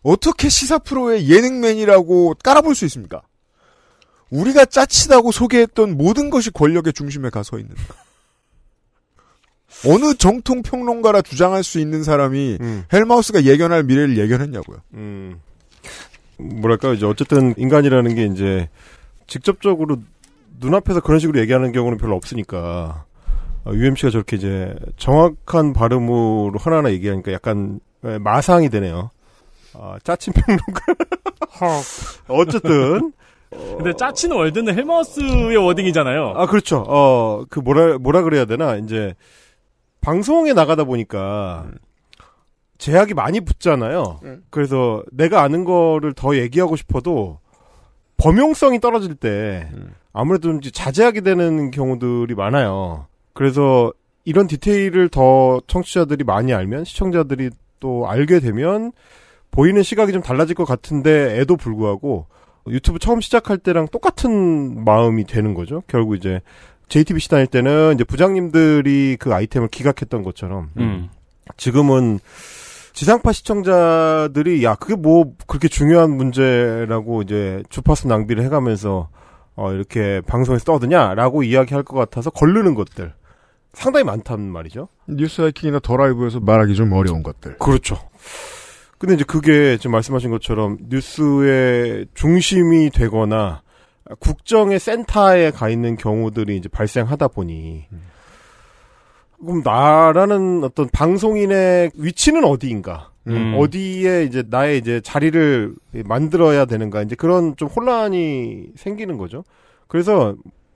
어떻게 시사 프로의 예능맨이라고 깔아볼 수 있습니까? 우리가 짜치다고 소개했던 모든 것이 권력의 중심에 가서 있는 어느 정통 평론가라 주장할 수 있는 사람이 음.
헬마우스가 예견할 미래를 예견했냐고요. 음. 뭐랄까 이제 어쨌든 인간이라는 게 이제 직접적으로 눈앞에서 그런 식으로 얘기하는 경우는 별로 없으니까 UMC가 어, 저렇게 이제 정확한 발음으로 하나하나 얘기하니까 약간 예, 마상이 되네요. 아, 짜친 평론가. 어쨌든 근데 짜친 월드는 헬마우스의 워딩이잖아요. 아 그렇죠. 어 그 뭐라 뭐라 그래야 되나 이제 방송에 나가다 보니까 제약이 많이 붙잖아요. 음. 그래서 내가 아는 거를 더 얘기하고 싶어도 범용성이 떨어질 때 음. 아무래도 좀 자제하게 되는 경우들이 많아요. 그래서 이런 디테일을 더 청취자들이 많이 알면 시청자들이 또 알게 되면 보이는 시각이 좀 달라질 것 같은데에도 불구하고 유튜브 처음 시작할 때랑 똑같은 마음이 되는 거죠. 결국 이제 JTBC 다닐 때는 이제 부장님들이 그 아이템을 기각했던 것처럼 음. 음. 지금은 지상파 시청자들이 야 그게 뭐 그렇게 중요한 문제라고 이제 주파수 낭비를 해가면서 어 이렇게 방송에서 떠드냐라고 이야기할 것 같아서 걸르는 것들 상당히 많단 말이죠. 뉴스 하이킹이나 더 라이브에서
말하기 좀 어려운
것들. 그렇죠. 근데 이제 그게 지금 말씀하신 것처럼 뉴스의 중심이 되거나 국정의 센터에 가 있는 경우들이 이제 발생하다 보니 그럼 나라는 어떤 방송인의 위치는 어디인가? 음. 어디에 이제 나의 이제 자리를 만들어야 되는가? 이제 그런 좀 혼란이 생기는 거죠. 그래서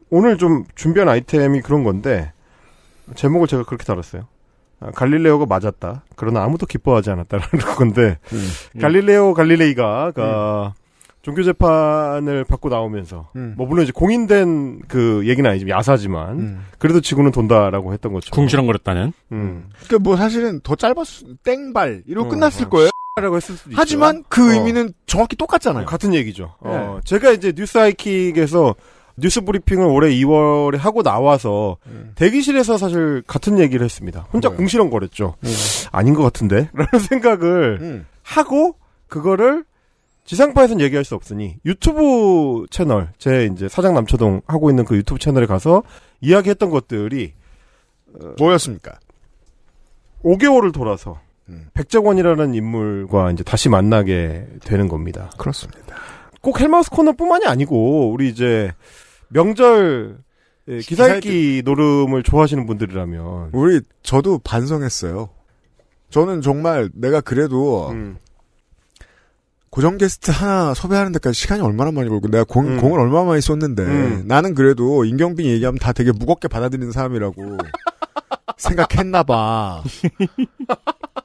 오늘 좀 준비한 아이템이 그런 건데 제목을 제가 그렇게 달았어요. 아, 갈릴레오가 맞았다. 그러나 아무도 기뻐하지 않았다라는 건데 음, 음. 갈릴레오 갈릴레이가 가 그, 음. 종교 재판을 받고 나오면서 음. 뭐 물론 이제 공인된 그 얘기는 아니지 만 야사지만 음. 그래도 지구는 돈다라고 했던 거죠. 궁시렁거렸다는. 음.
그뭐 그러니까 사실은 더 짧았 을
땡발 이로 어, 끝났을 어. 거예요.
라고 했을 수도 하지만 있죠. 그 어. 의미는
정확히 똑같잖아요. 같은 얘기죠. 어. 네. 어, 제가 이제 뉴스 하이킥에서 뉴스 브리핑을 올해 2월에 하고 나와서 음. 대기실에서 사실 같은 얘기를 했습니다. 혼자 뭐요? 공시렁거렸죠. 음. 아닌 것 같은데? 라는 생각을 음. 하고 그거를 지상파에서는 얘기할 수 없으니 유튜브 채널 제 이제 사장 남초동 하고 있는 그 유튜브 채널에 가서 이야기했던 것들이 어, 뭐였습니까? 5개월을 돌아서 음. 백정원이라는 인물과 이제 다시 만나게 되는 겁니다. 그렇습니다. 꼭 헬마우스 코너뿐만이 아니고 우리 이제 명절 예, 기사읽기 노름을 좋아하시는 분들이라면 우리 저도 반성했어요. 저는
정말 내가 그래도 음. 고정 게스트 하나 섭외하는 데까지 시간이 얼마나 많이 걸고 내가 공, 음. 공을 얼마나 많이 썼는데 음. 나는 그래도 임경빈이 얘기하면 다 되게 무겁게 받아들이는 사람이라고 생각했나 봐.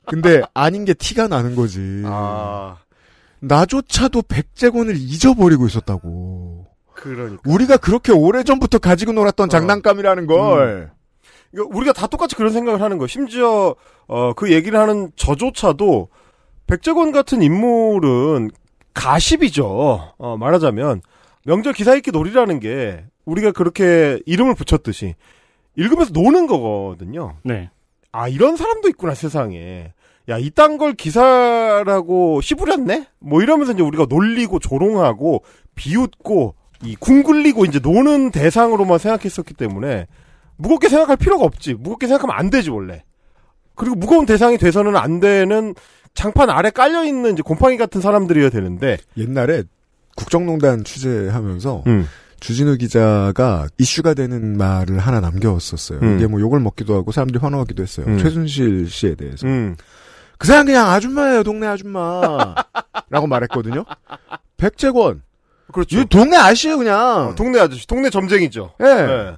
근데 아닌 게 티가 나는 거지. 아... 나조차도 백제곤을 잊어버리고 있었다고. 그러니까. 우리가 그렇게 오래 전부터 가지고 놀았던 어. 장난감이라는
걸. 음. 우리가 다 똑같이 그런 생각을 하는 거예요. 심지어 어, 그 얘기를 하는 저조차도 백제권 같은 인물은 가십이죠. 어, 말하자면 명절 기사 읽기 놀이라는 게 우리가 그렇게 이름을 붙였듯이 읽으면서 노는 거거든요. 네. 아 이런 사람도 있구나 세상에. 야 이딴 걸 기사라고 씹으렸네? 뭐 이러면서 이제 우리가 놀리고 조롱하고 비웃고 이궁글리고 이제 노는 대상으로만 생각했었기 때문에 무겁게 생각할 필요가 없지. 무겁게 생각하면 안 되지 원래. 그리고 무거운 대상이 돼서는 안 되는 장판 아래 깔려 있는 이제 곰팡이 같은 사람들이어야 되는데 옛날에
국정농단 취재하면서 음. 주진우 기자가 이슈가 되는 말을 하나 남겼었어요. 음. 이게 뭐 욕을 먹기도 하고 사람들이 환호하기도 했어요. 음. 최순실 씨에 대해서. 음. 그 사람 그냥 아줌마예요, 동네 아줌마. 라고 말했거든요. 백재권,
그렇죠. 동네 아저씨예요 그냥. 어, 동네 아저씨, 동네 점쟁이죠. 예. 네.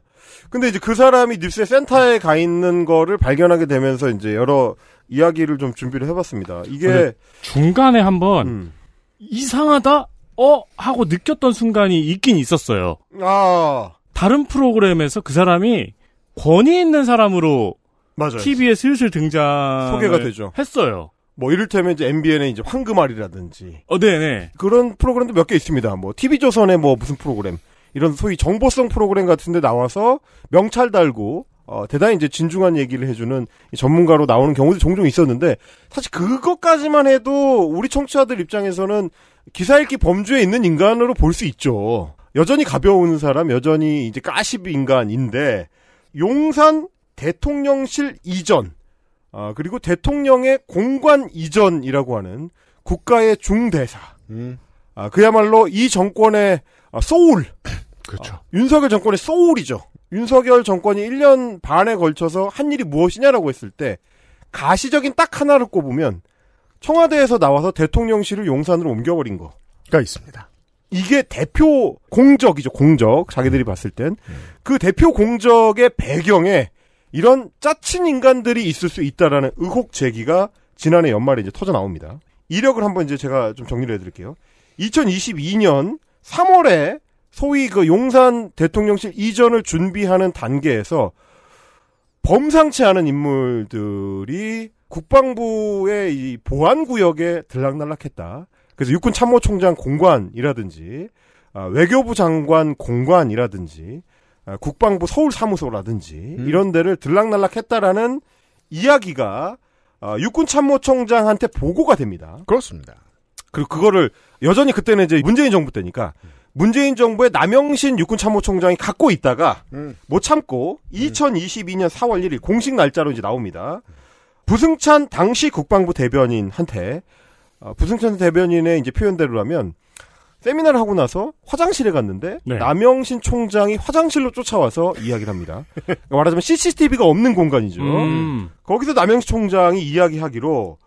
근데 이제 그 사람이 뉴스의 센터에 가 있는 거를 발견하게 되면서 이제 여러 이야기를 좀 준비를 해봤습니다. 이게
중간에 한번 음. 이상하다 어 하고 느꼈던 순간이 있긴 있었어요. 아 다른 프로그램에서 그 사람이 권위 있는 사람으로 맞아요.
TV에 슬슬 등장 소개가 되죠. 했어요. 뭐 이를테면 이제 MBN의 이제 황금알이라든지 어, 네네 네. 그런 프로그램도 몇 개 있습니다. 뭐 TV 조선의 뭐 무슨 프로그램 이런 소위 정보성 프로그램 같은데 나와서 명찰 달고 어, 대단히 이제 진중한 얘기를 해주는 전문가로 나오는 경우도 종종 있었는데 사실 그것까지만 해도 우리 청취자들 입장에서는 기사 읽기 범주에 있는 인간으로 볼 수 있죠. 여전히 가벼운 사람, 여전히 이제 까십 인간인데 용산 대통령실 이전 아, 그리고 대통령의 공관 이전이라고 하는 국가의 중대사. 음. 아, 그야말로 이 정권의 아, 소울. 그렇죠. 아, 윤석열 정권의 소울이죠. 윤석열 정권이 1년 반에 걸쳐서 한 일이 무엇이냐라고 했을 때 가시적인 딱 하나를 꼽으면 청와대에서 나와서 대통령실을 용산으로 옮겨버린 거가 있습니다. 이게 대표 공적이죠, 공적. 자기들이 음. 봤을 땐. 음. 그 대표 공적의 배경에 이런 짜친 인간들이 있을 수 있다라는 의혹 제기가 지난해 연말에 이제 터져 나옵니다. 이력을 한번 이제 제가 좀 정리를 해드릴게요. 2022년 3월에 소위 그 용산 대통령실 이전을 준비하는 단계에서 범상치 않은 인물들이 국방부의 이 보안 구역에 들락날락했다. 그래서 육군 참모총장 공관이라든지 아, 외교부 장관 공관이라든지 아, 국방부 서울 사무소라든지 음. 이런 데를 들락날락했다라는 이야기가 아, 육군 참모총장한테 보고가 됩니다. 그렇습니다. 그리고 그거를 여전히 그때는 이제 문재인 정부 때니까 문재인 정부의 남영신 육군 참모총장이 갖고 있다가 음. 못 참고 2022년 4월 1일 공식 날짜로 이제 나옵니다. 부승찬 당시 국방부 대변인한테 어, 부승찬 대변인의 이제 표현대로라면 세미나를 하고 나서 화장실에 갔는데 네. 남영신 총장이 화장실로 쫓아와서 이야기를 합니다. 그러니까 말하자면 CCTV가 없는 공간이죠. 음. 거기서 남영신 총장이 이야기하기로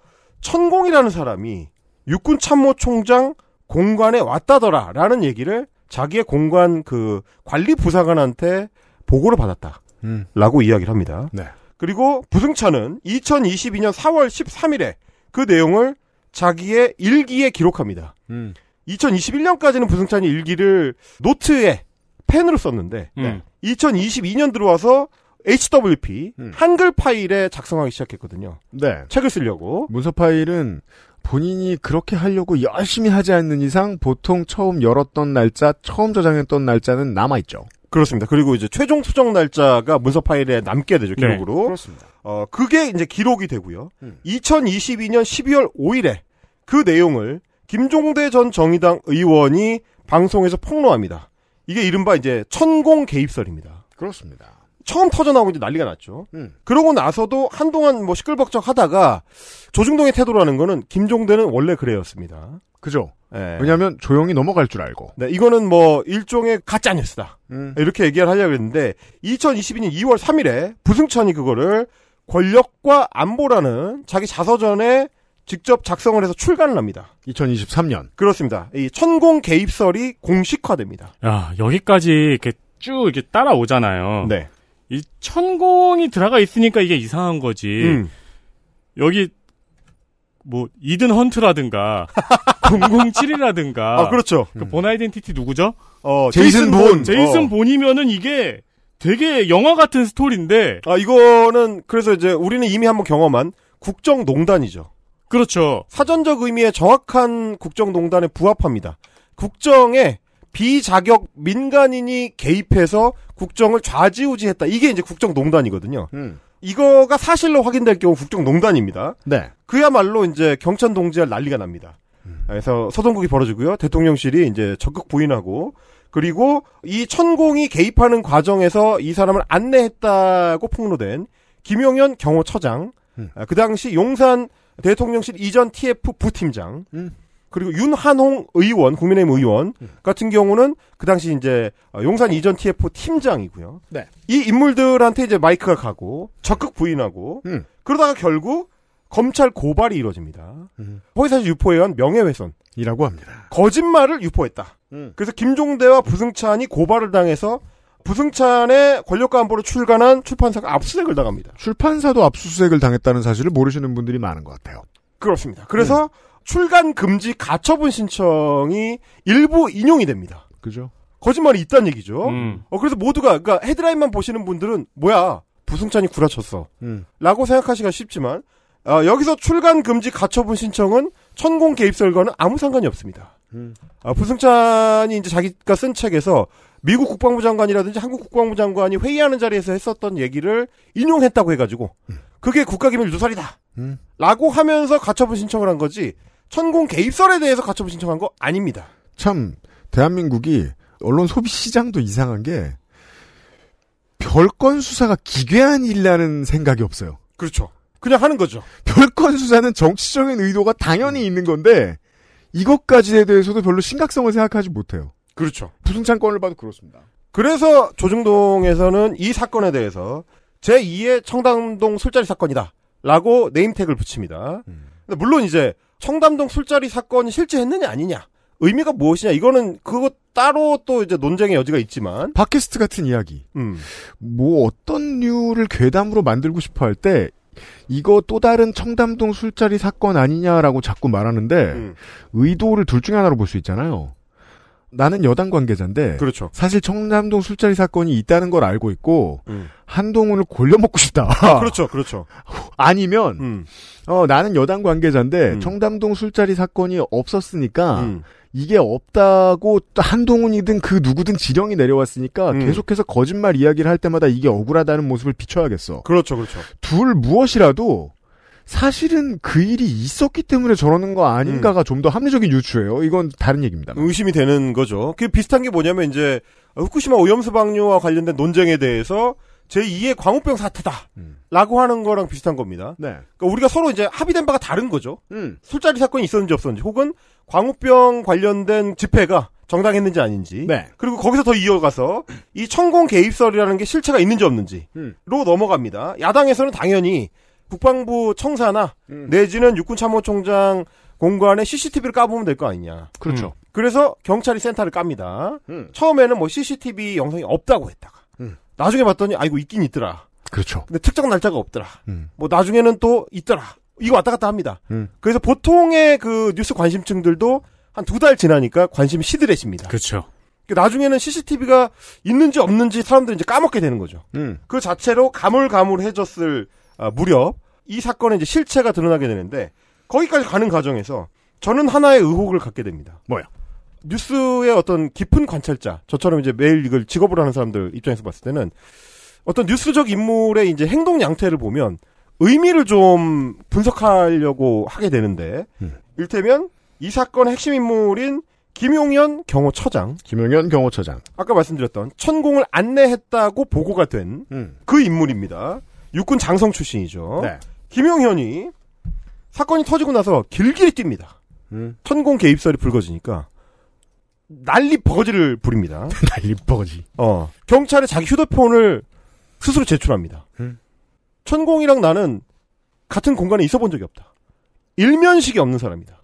천공이라는 사람이 육군 참모 총장 공관에 왔다더라라는 얘기를 자기의 공관 그 관리 부사관한테 보고를 받았다. 음. 라고 이야기를 합니다. 네. 그리고 부승찬은 2022년 4월 13일에 그 내용을 자기의 일기에 기록합니다. 음. 2021년까지는 부승찬이 일기를 노트에 펜으로 썼는데 음. 2022년 들어와서 HWP 음. 한글 파일에 작성하기 시작했거든요. 네. 책을 쓰려고.
문서 파일은 본인이 그렇게 하려고 열심히 하지 않는 이상 보통 처음
열었던 날짜, 처음 저장했던 날짜는 남아 있죠. 그렇습니다. 그리고 이제 최종 수정 날짜가 문서 파일에 남게 되죠, 네, 기록으로. 네, 그렇습니다. 어, 그게 이제 기록이 되고요. 음. 2022년 12월 5일에 그 내용을 김종대 전 정의당 의원이 방송에서 폭로합니다. 이게 이른바 이제 천공 개입설입니다.
그렇습니다.
처음 터져나오고 이제 난리가 났죠. 음. 그러고 나서도 한동안 뭐 시끌벅적 하다가 조중동의 태도라는 거는 김종대는 원래 그래였습니다. 그죠? 네. 예. 왜냐하면 조용히 넘어갈 줄 알고. 네, 이거는 뭐 일종의 가짜 뉴스다. 음. 이렇게 얘기를 하려고 했는데 2022년 2월 3일에 부승천이 그거를 권력과 안보라는 자기 자서전에 직접 작성을 해서 출간을 합니다. 2023년. 그렇습니다. 이 천공 개입설이 공식화됩니다.
야, 여기까지 이렇게 쭉 이렇게 따라오잖아요. 네. 이 천공이 들어가 있으니까 이게 이상한 거지. 음. 여기 뭐 이든 헌트라든가 007이라든가 아 그렇죠. 그 본
아이덴티티 누구죠? 어 제이슨, 제이슨 본. 제이슨 어. 본이면은 이게 되게 영화 같은 스토리인데 아 이거는 그래서 이제 우리는 이미 한번 경험한 국정농단이죠. 그렇죠. 사전적 의미의 정확한 국정농단에 부합합니다. 국정에 비자격 민간인이 개입해서 국정을 좌지우지했다. 이게 이제 국정농단이거든요. 음. 이거가 사실로 확인될 경우 국정농단입니다. 네. 그야말로 이제 경천 동지할 난리가 납니다. 음. 그래서 서동국이 벌어지고요. 대통령실이 이제 적극 부인하고 그리고 이 천공이 개입하는 과정에서 이 사람을 안내했다고 폭로된 김용현 경호처장 음. 아, 그 당시 용산 대통령실 이전 TF 부팀장 음. 그리고 윤한홍 의원 국민의힘 의원 음. 같은 경우는 그 당시 이제 어, 용산 이전 TF 팀장이고요. 네. 이 인물들한테 이제 마이크가 가고 적극 부인하고 음. 그러다가 결국 검찰 고발이 이루어집니다. 음. 허위사실 유포에 의한 명예훼손이라고 합니다. 거짓말을 유포했다. 음. 그래서 김종대와 부승찬이 고발을 당해서 부승찬의 권력과 안보로 출간한 출판사가 압수수색을 당합니다. 출판사도 압수수색을 당했다는 사실을 모르시는 분들이 많은 것 같아요. 그렇습니다. 그래서 음. 출간 금지 가처분 신청이 일부 인용이 됩니다. 그죠. 거짓말이 있다는 얘기죠. 음. 어, 그래서 모두가, 그니까 헤드라인만 보시는 분들은, 뭐야, 부승찬이 구라쳤어. 음. 라고 생각하시기가 쉽지만, 어, 여기서 출간 금지 가처분 신청은 천공 개입설과는 아무 상관이 없습니다. 음. 아, 부승찬이 이제 자기가 쓴 책에서 미국 국방부 장관이라든지 한국 국방부 장관이 회의하는 자리에서 했었던 얘기를 인용했다고 해가지고 음. 그게 국가기밀 누설이다. 음. 라고 하면서 가처분 신청을 한 거지 천공 개입설에 대해서 가처분 신청한 거 아닙니다. 참
대한민국이 언론 소비 시장도 이상한 게 별건 수사가 기괴한 일이라는 생각이 없어요. 그렇죠. 그냥 하는 거죠. 별건 수사는 정치적인 의도가 당연히 음. 있는 건데 이것까지에 대해서도 별로 심각성을 생각하지 못해요.
그렇죠. 부승창권을 봐도 그렇습니다. 그래서 조중동에서는 이 사건에 대해서 제2의 청담동 술자리 사건이다. 라고 네임택을 붙입니다. 음. 물론 이제 청담동 술자리 사건이 실제했느냐 아니냐 의미가 무엇이냐 이거는 그거 따로 또 이제 논쟁의 여지가 있지만 팟캐스트 같은 이야기 음. 뭐
어떤 류를 괴담으로 만들고 싶어 할 때 이거 또 다른 청담동 술자리 사건 아니냐라고 자꾸 말하는데 음. 의도를 둘 중에 하나로 볼 수 있잖아요 나는 여당 관계자인데 그렇죠. 사실 청남동 술자리 사건이 있다는 걸 알고 있고 음. 한동훈을 골려먹고 싶다. 아, 그렇죠, 그렇죠. 아니면 음. 어, 나는 여당 관계자인데 음. 청담동 술자리 사건이 없었으니까 음. 이게 없다고 한동훈이든 그 누구든 지령이 내려왔으니까 음. 계속해서 거짓말 이야기를 할 때마다 이게 억울하다는 모습을 비춰야겠어. 그렇죠, 그렇죠. 둘 무엇이라도 사실은 그 일이 있었기 때문에 저러는 거 아닌가가 음. 좀더 합리적인 유추예요. 이건 다른 얘기입니다. 의심이 되는 거죠.
그 비슷한 게 뭐냐면 이제 후쿠시마 오염수 방류와 관련된 논쟁에 대해서 제2의 광우병 사태다. 음. 라고 하는 거랑 비슷한 겁니다. 네. 그러니까 우리가 서로 이제 합의된 바가 다른 거죠. 음. 술자리 사건이 있었는지 없었는지, 혹은 광우병 관련된 집회가 정당했는지 아닌지, 네. 그리고 거기서 더 이어가서 이 천공 개입설이라는 게 실체가 있는지 없는지로 음. 넘어갑니다. 야당에서는 당연히 국방부 청사나 음. 내지는 육군참모총장 공관에 CCTV를 까보면 될 거 아니냐. 그렇죠. 음. 그래서 경찰이 센터를 깝니다. 음. 처음에는 뭐 CCTV 영상이 없다고 했다가 음. 나중에 봤더니 아이고 있긴 있더라. 그렇죠. 근데 특정 날짜가 없더라. 음. 뭐 나중에는 또 있더라. 이거 왔다 갔다 합니다. 음. 그래서 보통의 그 뉴스 관심층들도 한 두 달 지나니까 관심이 시들해집니다. 그렇죠. 그 나중에는 CCTV가 있는지 없는지 사람들이 이제 까먹게 되는 거죠. 음. 그 자체로 가물가물해졌을 아, 무렵 이 사건의 이제 실체가 드러나게 되는데 거기까지 가는 과정에서 저는 하나의 의혹을 갖게 됩니다. 뭐야? 뉴스의 어떤 깊은 관찰자, 저처럼 이제 매일 이걸 직업으로 하는 사람들 입장에서 봤을 때는 어떤 뉴스적 인물의 이제 행동 양태를 보면 의미를 좀 분석하려고 하게 되는데 음. 일테면 이 사건의 핵심 인물인 김용현 경호처장. 김용현 경호처장. 아까 말씀드렸던 천공을 안내했다고 보고가 된그 음. 그 인물입니다. 육군 장성 출신이죠. 네. 김용현이 사건이 터지고 나서 길길이 뜁니다. 음. 천공 개입설이 불거지니까 난리 버거지를 부립니다. 난리 버거지. 어 경찰에 자기 휴대폰을 스스로 제출합니다. 음. 천공이랑 나는 같은 공간에 있어본 적이 없다. 일면식이 없는 사람이다.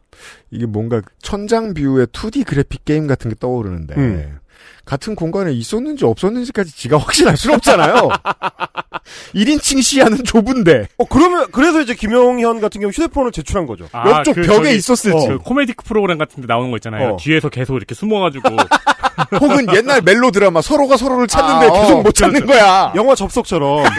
이게 뭔가 천장 뷰의 2D 그래픽 게임 같은 게
떠오르는데 음. 같은 공간에 있었는지 없었는지까지 지가 확신할 수는 없잖아요.
1인칭 시야는 좁은데. 어, 그러면, 그래서 이제 김영현 같은 경우 휴대폰을 제출한 거죠. 아, 옆쪽 그 벽에 저기, 있었을지. 어, 그
코미디 크 프로그램 같은 데 나오는 거 있잖아요. 어. 뒤에서 계속 이렇게 숨어가지고.
혹은 옛날 멜로 드라마 서로가 서로를 찾는데 아, 어. 계속 못 그렇죠, 찾는 그렇죠. 거야. 영화 접속처럼. 네.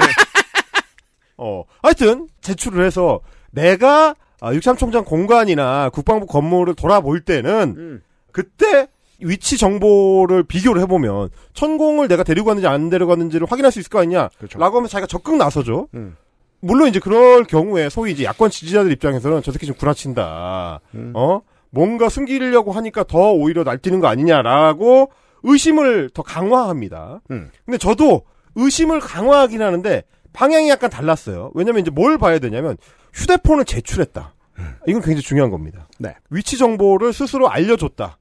어. 하여튼, 제출을 해서 내가 아, 육삼총장 공간이나 국방부 건물을 돌아볼 때는 음. 그때 위치 정보를 비교를 해보면 천공을 내가 데리고 갔는지 안데리고갔는지를 확인할 수 있을 거 아니냐. 그렇죠. 라고 하면 자기가 적극 나서죠. 음. 물론 이제 그럴 경우에 소위 이제 야권 지지자들 입장에서는 저 새끼 지금 구라친다. 음. 어? 뭔가 숨기려고 하니까 더 오히려 날뛰는 거 아니냐라고 의심을 더 강화합니다. 음. 근데 저도 의심을 강화하긴 하는데 방향이 약간 달랐어요. 왜냐면 이제 뭘 봐야 되냐면 휴대폰을 제출했다. 음. 이건 굉장히 중요한 겁니다. 네. 위치 정보를 스스로 알려줬다.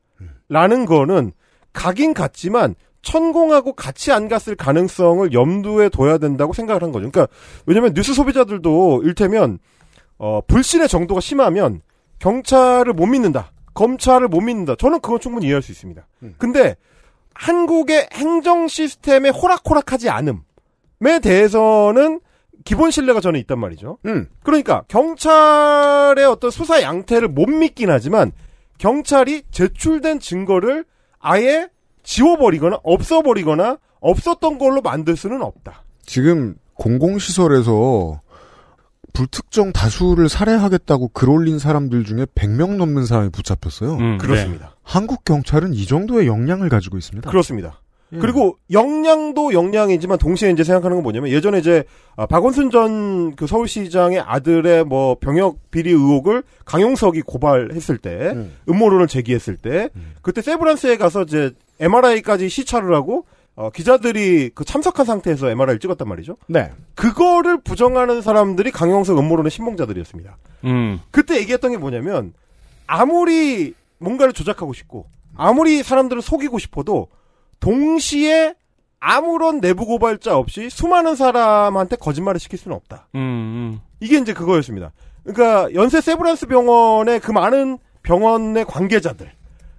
라는 거는 가긴 갔지만 천공하고 같이 안 갔을 가능성을 염두에 둬야 된다고 생각을 한 거죠. 그러니까 왜냐면 뉴스 소비자들도 일테면 어, 불신의 정도가 심하면 경찰을 못 믿는다. 검찰을 못 믿는다. 저는 그건 충분히 이해할 수 있습니다. 음. 근데 한국의 행정 시스템에 호락호락하지 않음에 대해서는 기본 신뢰가 저는 있단 말이죠. 음. 그러니까 경찰의 어떤 수사 양태를 못 믿긴 하지만 경찰이 제출된 증거를 아예 지워버리거나 없어버리거나 없었던 걸로 만들 수는 없다. 지금
공공시설에서 불특정 다수를 살해하겠다고 글 올린 사람들 중에 100명 넘는 사람이 붙잡혔어요. 음, 그렇습니다. 네. 한국 경찰은 이 정도의 역량을 가지고 있습니다.
그렇습니다. 예. 그리고 역량도 역량이지만 동시에 이제 생각하는 건 뭐냐면 예전에 이제 아, 박원순 전 그 서울시장의 아들의 뭐 병역 비리 의혹을 강용석이 고발했을 때 음. 모론을 제기했을 때 음. 그때 세브란스에 가서 이제 MRI까지 시찰을 하고 어, 기자들이 그 참석한 상태에서 MRI를 찍었단 말이죠. 네. 그거를 부정하는 사람들이 강용석 음모론의 신봉자들이었습니다. 음. 그때 얘기했던 게 뭐냐면 아무리 뭔가를 조작하고 싶고 아무리 사람들을 속이고 싶어도 동시에 아무런 내부 고발자 없이 수많은 사람한테 거짓말을 시킬 수는 없다. 음, 음. 이게 이제 그거였습니다. 그러니까 연세 세브란스 병원의 그 많은 병원의 관계자들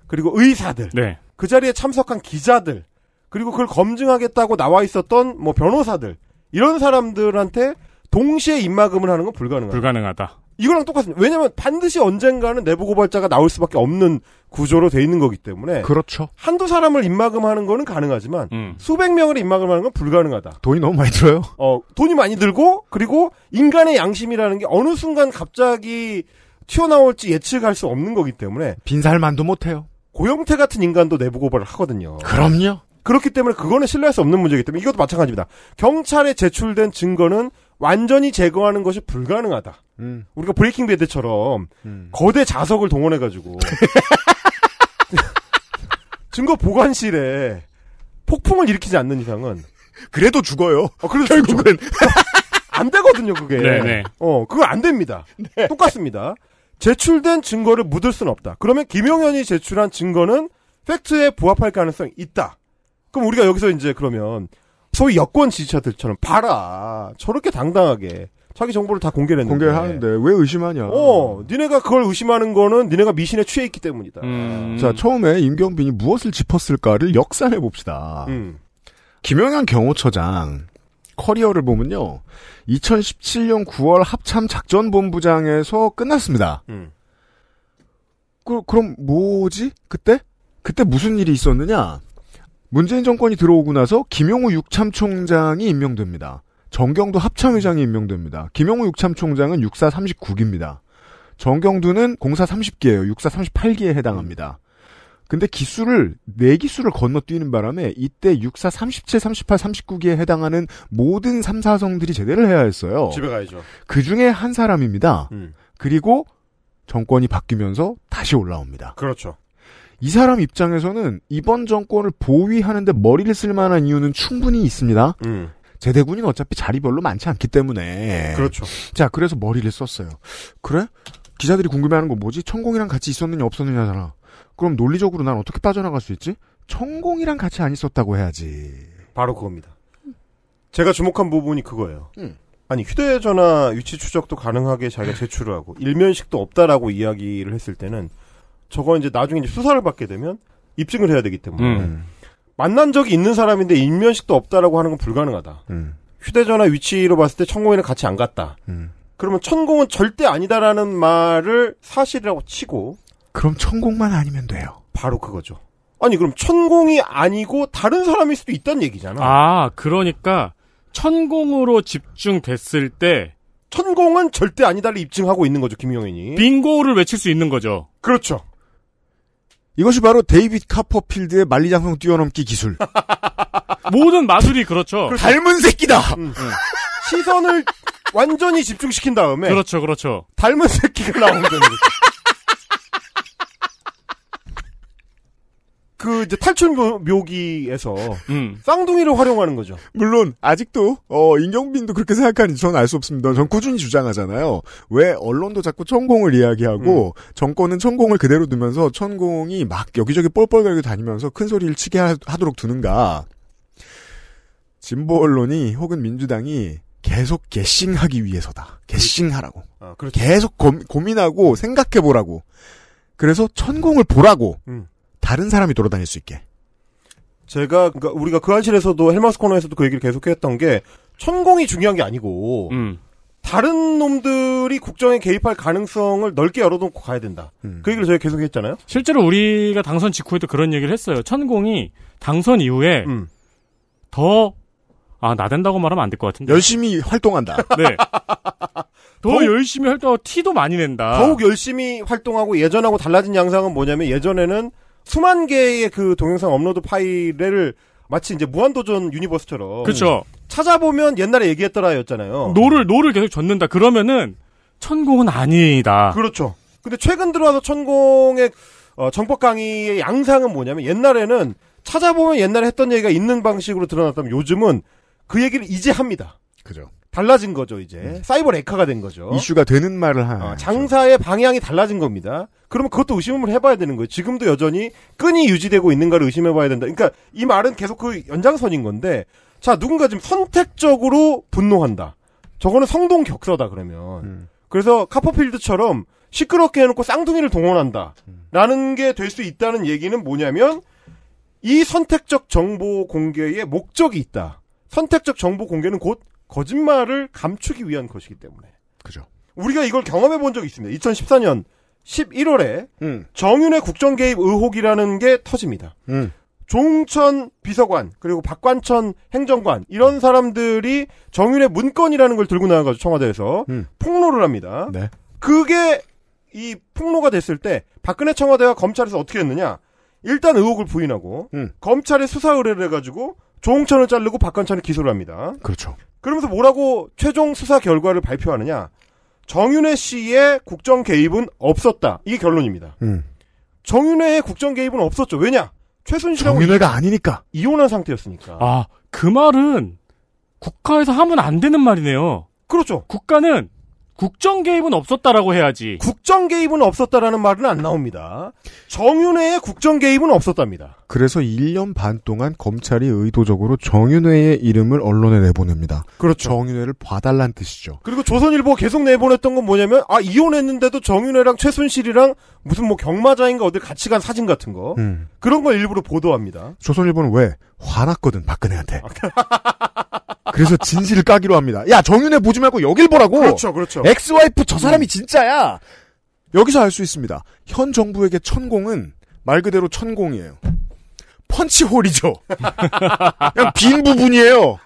그리고 의사들 네. 그 자리에 참석한 기자들 그리고 그걸 검증하겠다고 나와 있었던 뭐 변호사들 이런 사람들한테 동시에 입막음을 하는 건 불가능하다. 불가능하다. 이거랑 똑같습니다. 왜냐하면 반드시 언젠가는 내부고발자가 나올 수밖에 없는 구조로 돼 있는 거기 때문에 그렇죠. 한두 사람을 입막음하는 거는 가능하지만 음. 수백 명을 입막음하는건 불가능하다. 돈이 너무 많이 들어요. 어, 돈이 많이 들고 그리고 인간의 양심이라는 게 어느 순간 갑자기 튀어나올지 예측할 수 없는 거기 때문에 빈살만도 못해요. 고영태 같은 인간도 내부고발을 하거든요. 그럼요. 그렇기 때문에 그거는 신뢰할 수 없는 문제이기 때문에 이것도 마찬가지입니다. 경찰에 제출된 증거는 완전히 제거하는 것이 불가능하다. 음. 우리가 브레이킹 배드처럼 음. 거대 자석을 동원해가지고 증거 보관실에 폭풍을 일으키지 않는 이상은 그래도 죽어요. 어, 그래도 결국은 안 되거든요, 그게. 네네. 네. 어, 그거 안 됩니다. 네. 똑같습니다. 제출된 증거를 묻을 수는 없다. 그러면 김용현이 제출한 증거는 팩트에 부합할 가능성이 있다. 그럼 우리가 여기서 이제 그러면 소위 여권 지지자들처럼 봐라 저렇게 당당하게 자기 정보를 다 공개를 했는데 공개 하는데 왜 의심하냐? 어, 니네가 그걸 의심하는 거는 니네가 미신에 취해 있기 때문이다. 음. 자
처음에 임경빈이 무엇을 짚었을까를 역산해 봅시다. 음. 김영현 경호처장 커리어를 보면요, 2017년 9월 합참 작전본부장에서 끝났습니다. 음. 그, 그럼 뭐지? 그때? 그때 무슨 일이 있었느냐? 문재인 정권이 들어오고 나서 김용우 육참총장이 임명됩니다. 정경두 합참의장이 임명됩니다. 김용우 육참총장은 육사 39기입니다. 정경두는 공사 30기예요. 육사 38기에 해당합니다. 근데 기수를 네 기수를 건너뛰는 바람에 이때 육사 37, 38, 39기에 해당하는 모든 삼사성들이 제대를 해야 했어요. 집에 가야죠. 그 중에 한 사람입니다. 음. 그리고 정권이 바뀌면서 다시 올라옵니다. 그렇죠. 이 사람 입장에서는 이번 정권을 보위하는데 머리를 쓸 만한 이유는 충분히 있습니다. 음. 제대군인 어차피 자리 별로 많지 않기 때문에. 그렇죠. 자, 그래서 머리를 썼어요. 그래? 기자들이 궁금해하는 건 뭐지? 천공이랑 같이 있었느냐 없었느냐잖아. 그럼 논리적으로 난 어떻게 빠져나갈 수 있지?
천공이랑 같이 안 있었다고 해야지. 바로 그겁니다. 제가 주목한 부분이 그거예요. 음. 아니 휴대전화 위치 추적도 가능하게 자기가 제출을 하고 일면식도 없다라고 이야기를 했을 때는 저거 이제 나중에 이제 수사를 받게 되면 입증을 해야 되기 때문에 음. 만난 적이 있는 사람인데 인면식도 없다라고 하는 건 불가능하다. 음. 휴대전화 위치로 봤을 때 천공이는 같이 안 갔다. 음. 그러면 천공은 절대 아니다라는 말을 사실이라고 치고 그럼 천공만 아니면 돼요. 바로 그거죠. 아니 그럼 천공이 아니고 다른 사람일 수도 있다는 얘기잖아. 아 그러니까 천공으로 집중됐을 때 천공은 절대 아니다를 입증하고 있는 거죠 김용인이 빙고를 외칠 수 있는 거죠. 그렇죠. 이것이 바로 데이빗 카퍼필드의
만리장성 뛰어넘기 기술. 모든 마술이 그렇죠. 그렇죠. 닮은 새끼다. 음, 음.
시선을 완전히 집중시킨 다음에 그렇죠, 그렇죠. 닮은 새끼가 나오는 거죠. 그 이제 탈출 묘기에서 음. 쌍둥이를 활용하는 거죠. 물론 아직도 어 인경빈도
그렇게 생각하는지 저는 알 수 없습니다. 전 꾸준히 주장하잖아요. 왜 언론도 자꾸 천공을 이야기하고 음. 정권은 천공을 그대로 두면서 천공이 막 여기저기 뻘뻘거리고 다니면서 큰 소리를 치게 하, 하도록 두는가? 진보 언론이 혹은 민주당이 계속 개싱하기 위해서다. 개싱하라고. 아, 그렇죠. 계속 고, 민하고
생각해보라고. 그래서 천공을 보라고. 음. 다른 사람이 돌아다닐 수 있게. 제가 그러니까 우리가 그 한실에서도 헬마스 코너에서도 그 얘기를 계속했던 게 천공이 중요한 게 아니고 음. 다른 놈들이 국정에 개입할 가능성을 넓게 열어놓고 가야 된다. 음. 그 얘기를 저희가 계속 했잖아요.
실제로 우리가 당선 직후에도 그런 얘기를 했어요. 천공이 당선 이후에 음. 더 아, 나된다고 말하면 안 될 것 같은데.
열심히 활동한다.
네. 더 열심히 활동하고 티도 많이 낸다. 더욱
열심히 활동하고 예전하고 달라진 양상은 뭐냐면 예전에는 수만 개의 그 동영상 업로드 파일을 마치 이제 무한도전 유니버스처럼 그렇죠. 찾아보면 옛날에 얘기했더라였잖아요.
노를 노를 계속 젓는다. 그러면은 천공은 아니다.
그렇죠. 근데 최근 들어와서 천공의 어, 정법 강의의 양상은 뭐냐면 옛날에는 찾아보면 옛날에 했던 얘기가 있는 방식으로 드러났다면 요즘은 그 얘기를 이제 합니다. 그죠. 달라진 거죠 이제 네. 사이버 레카가 된 거죠. 이슈가 되는 말을 하는 어, 장사의 방향이 달라진 겁니다. 그러면 그것도 의심을 해봐야 되는 거예요. 지금도 여전히 끈이 유지되고 있는가를 의심해봐야 된다. 그러니까 이 말은 계속 그 연장선인 건데 자 누군가 지금 선택적으로 분노한다. 저거는 성동 격서다 그러면. 음. 그래서 카퍼필드처럼 시끄럽게 해놓고 쌍둥이를 동원한다라는 게 될 수 있다는 얘기는 뭐냐면 이 선택적 정보 공개의 목적이 있다. 선택적 정보 공개는 곧 거짓말을 감추기 위한 것이기 때문에. 그죠. 우리가 이걸 경험해 본 적이 있습니다. 2014년 11월에 음. 정윤의 국정 개입 의혹이라는 게 터집니다. 음. 종천 비서관 그리고 박관천 행정관 이런 사람들이 정윤의 문건이라는 걸 들고 나와가지고 청와대에서 음. 폭로를 합니다. 네. 그게 이 폭로가 됐을 때 박근혜 청와대가 검찰에서 어떻게 했느냐? 일단 의혹을 부인하고 음. 검찰의 수사 의뢰를 해가지고 조홍천을 자르고 박관천을 기소를 합니다. 그렇죠. 그러면서 뭐라고 최종 수사 결과를 발표하느냐. 정윤회 씨의 국정 개입은 없었다. 이게 결론입니다. 음. 정윤회의 국정 개입은 없었죠. 왜냐? 최순실하고 정윤회가 이, 아니니까 이혼한 상태였으니까. 아, 그 말은 국가에서 하면 안
되는 말이네요. 그렇죠. 국가는
국정 개입은 없었다라고 해야지. 국정 개입은 없었다라는 말은 안 나옵니다. 정윤회의 국정 개입은 없었답니다.
그래서
1년 반 동안 검찰이 의도적으로 정윤회의 이름을 언론에 내보냅니다. 그렇죠. 정윤회를 봐달란 뜻이죠.
그리고 조선일보 계속 내보냈던 건 뭐냐면 아 이혼했는데도 정윤회랑 최순실이랑 무슨 뭐 경마장인가 어딜 같이 간 사진 같은 거 음. 그런 걸 일부러 보도합니다.
조선일보는 왜 화났거든 박근혜한테. 아, 그래서 진실을 까기로 합니다. 야 정윤회 보지 말고 여길 보라고. 그렇죠, 그렇죠. 엑스와이프 저 사람이 음. 진짜야. 여기서 알 수 있습니다. 현 정부에게 천공은 말 그대로 천공이에요.
펀치홀이죠. 그냥 빈 부분이에요.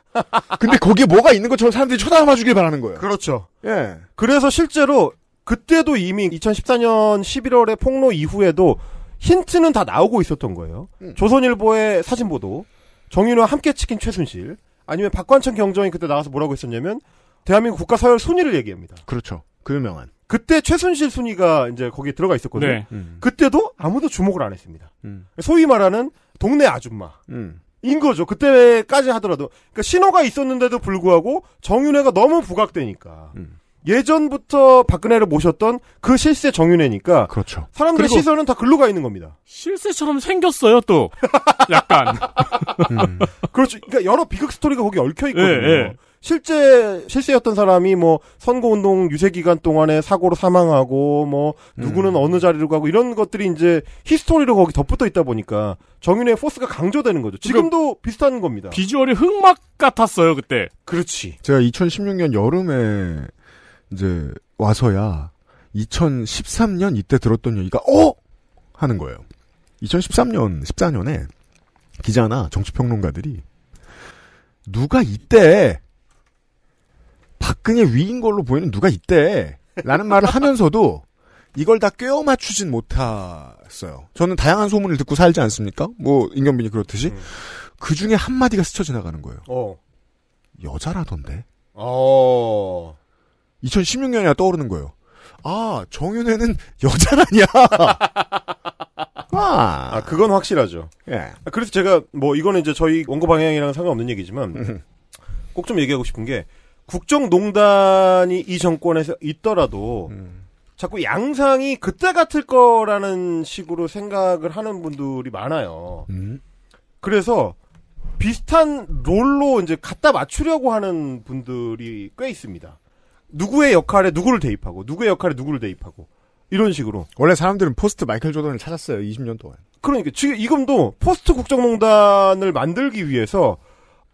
근데 거기에 뭐가 있는 것처럼 사람들이 쳐다봐 주길 바라는 거예요. 그렇죠. 예. 그래서 실제로 그때도 이미 2014년 11월에 폭로 이후에도 힌트는 다 나오고 있었던 거예요. 음. 조선일보의 사진 보도, 정윤호와 함께 찍힌 최순실, 아니면 박관천 경정이 그때 나와서 뭐라고 했었냐면 대한민국 국가 서열 순위를 얘기합니다.
그렇죠. 그 유명한.
그때 최순실 순위가 이제 거기에 들어가 있었거든요. 네. 음. 그때도 아무도 주목을 안 했습니다. 음. 소위 말하는 동네 아줌마. 음. 인 거죠. 그때까지 하더라도. 그러니까 신호가 있었는데도 불구하고 정윤회가 너무 부각되니까. 음. 예전부터 박근혜를 모셨던 그 실세 정윤회니까 그렇죠. 사람들의 시선은 다 글로 가 있는 겁니다. 실세처럼 생겼어요 또 약간 음. 그렇죠. 그러니까 여러 비극 스토리가 거기 얽혀 있거든요. 예, 예. 실제 실세였던 사람이 뭐 선거 운동 유세 기간 동안에 사고로 사망하고 뭐 누구는 음. 어느 자리로 가고 이런 것들이 이제 히스토리로 거기 덧붙어 있다 보니까 정윤의 포스가 강조되는 거죠. 그러니까 지금도 그러니까 비슷한 겁니다. 비주얼이 흑막 같았어요 그때.
그렇지. 제가
2016년 여름에 이제 와서야 2013년 이때 들었던 얘기가 어 하는 거예요. 2013년 14년에 기자나 정치평론가들이 누가 이때 박근혜 위인 걸로 보이는 누가 이때 라는 말을 하면서도 이걸 다 꿰어 맞추진 못했어요. 저는 다양한 소문을 듣고 살지 않습니까? 뭐 임경빈이 그렇듯이 음. 그 중에 한 마디가 스쳐 지나가는 거예요. 어. 여자라던데. 어. 2016년이야 떠오르는 거예요. 아, 정윤회는 여자라냐?
아. 아, 그건 확실하죠. 예. 아, 그래서 제가 뭐 이거는 이제 저희 원고 방향이랑 상관없는 얘기지만 음. 꼭좀 얘기하고 싶은 게 국정농단이 이 정권에서 있더라도 음. 자꾸 양상이 그때 같을 거라는 식으로 생각을 하는 분들이 많아요. 음. 그래서 비슷한 롤로 이제 갖다 맞추려고 하는 분들이 꽤 있습니다. 누구의 역할에 누구를 대입하고 누구의 역할에 누구를 대입하고 이런 식으로 원래 사람들은 포스트 마이클 조던을 찾았어요 20년 동안 그러니까 지금 이금도 포스트 국정농단을 만들기 위해서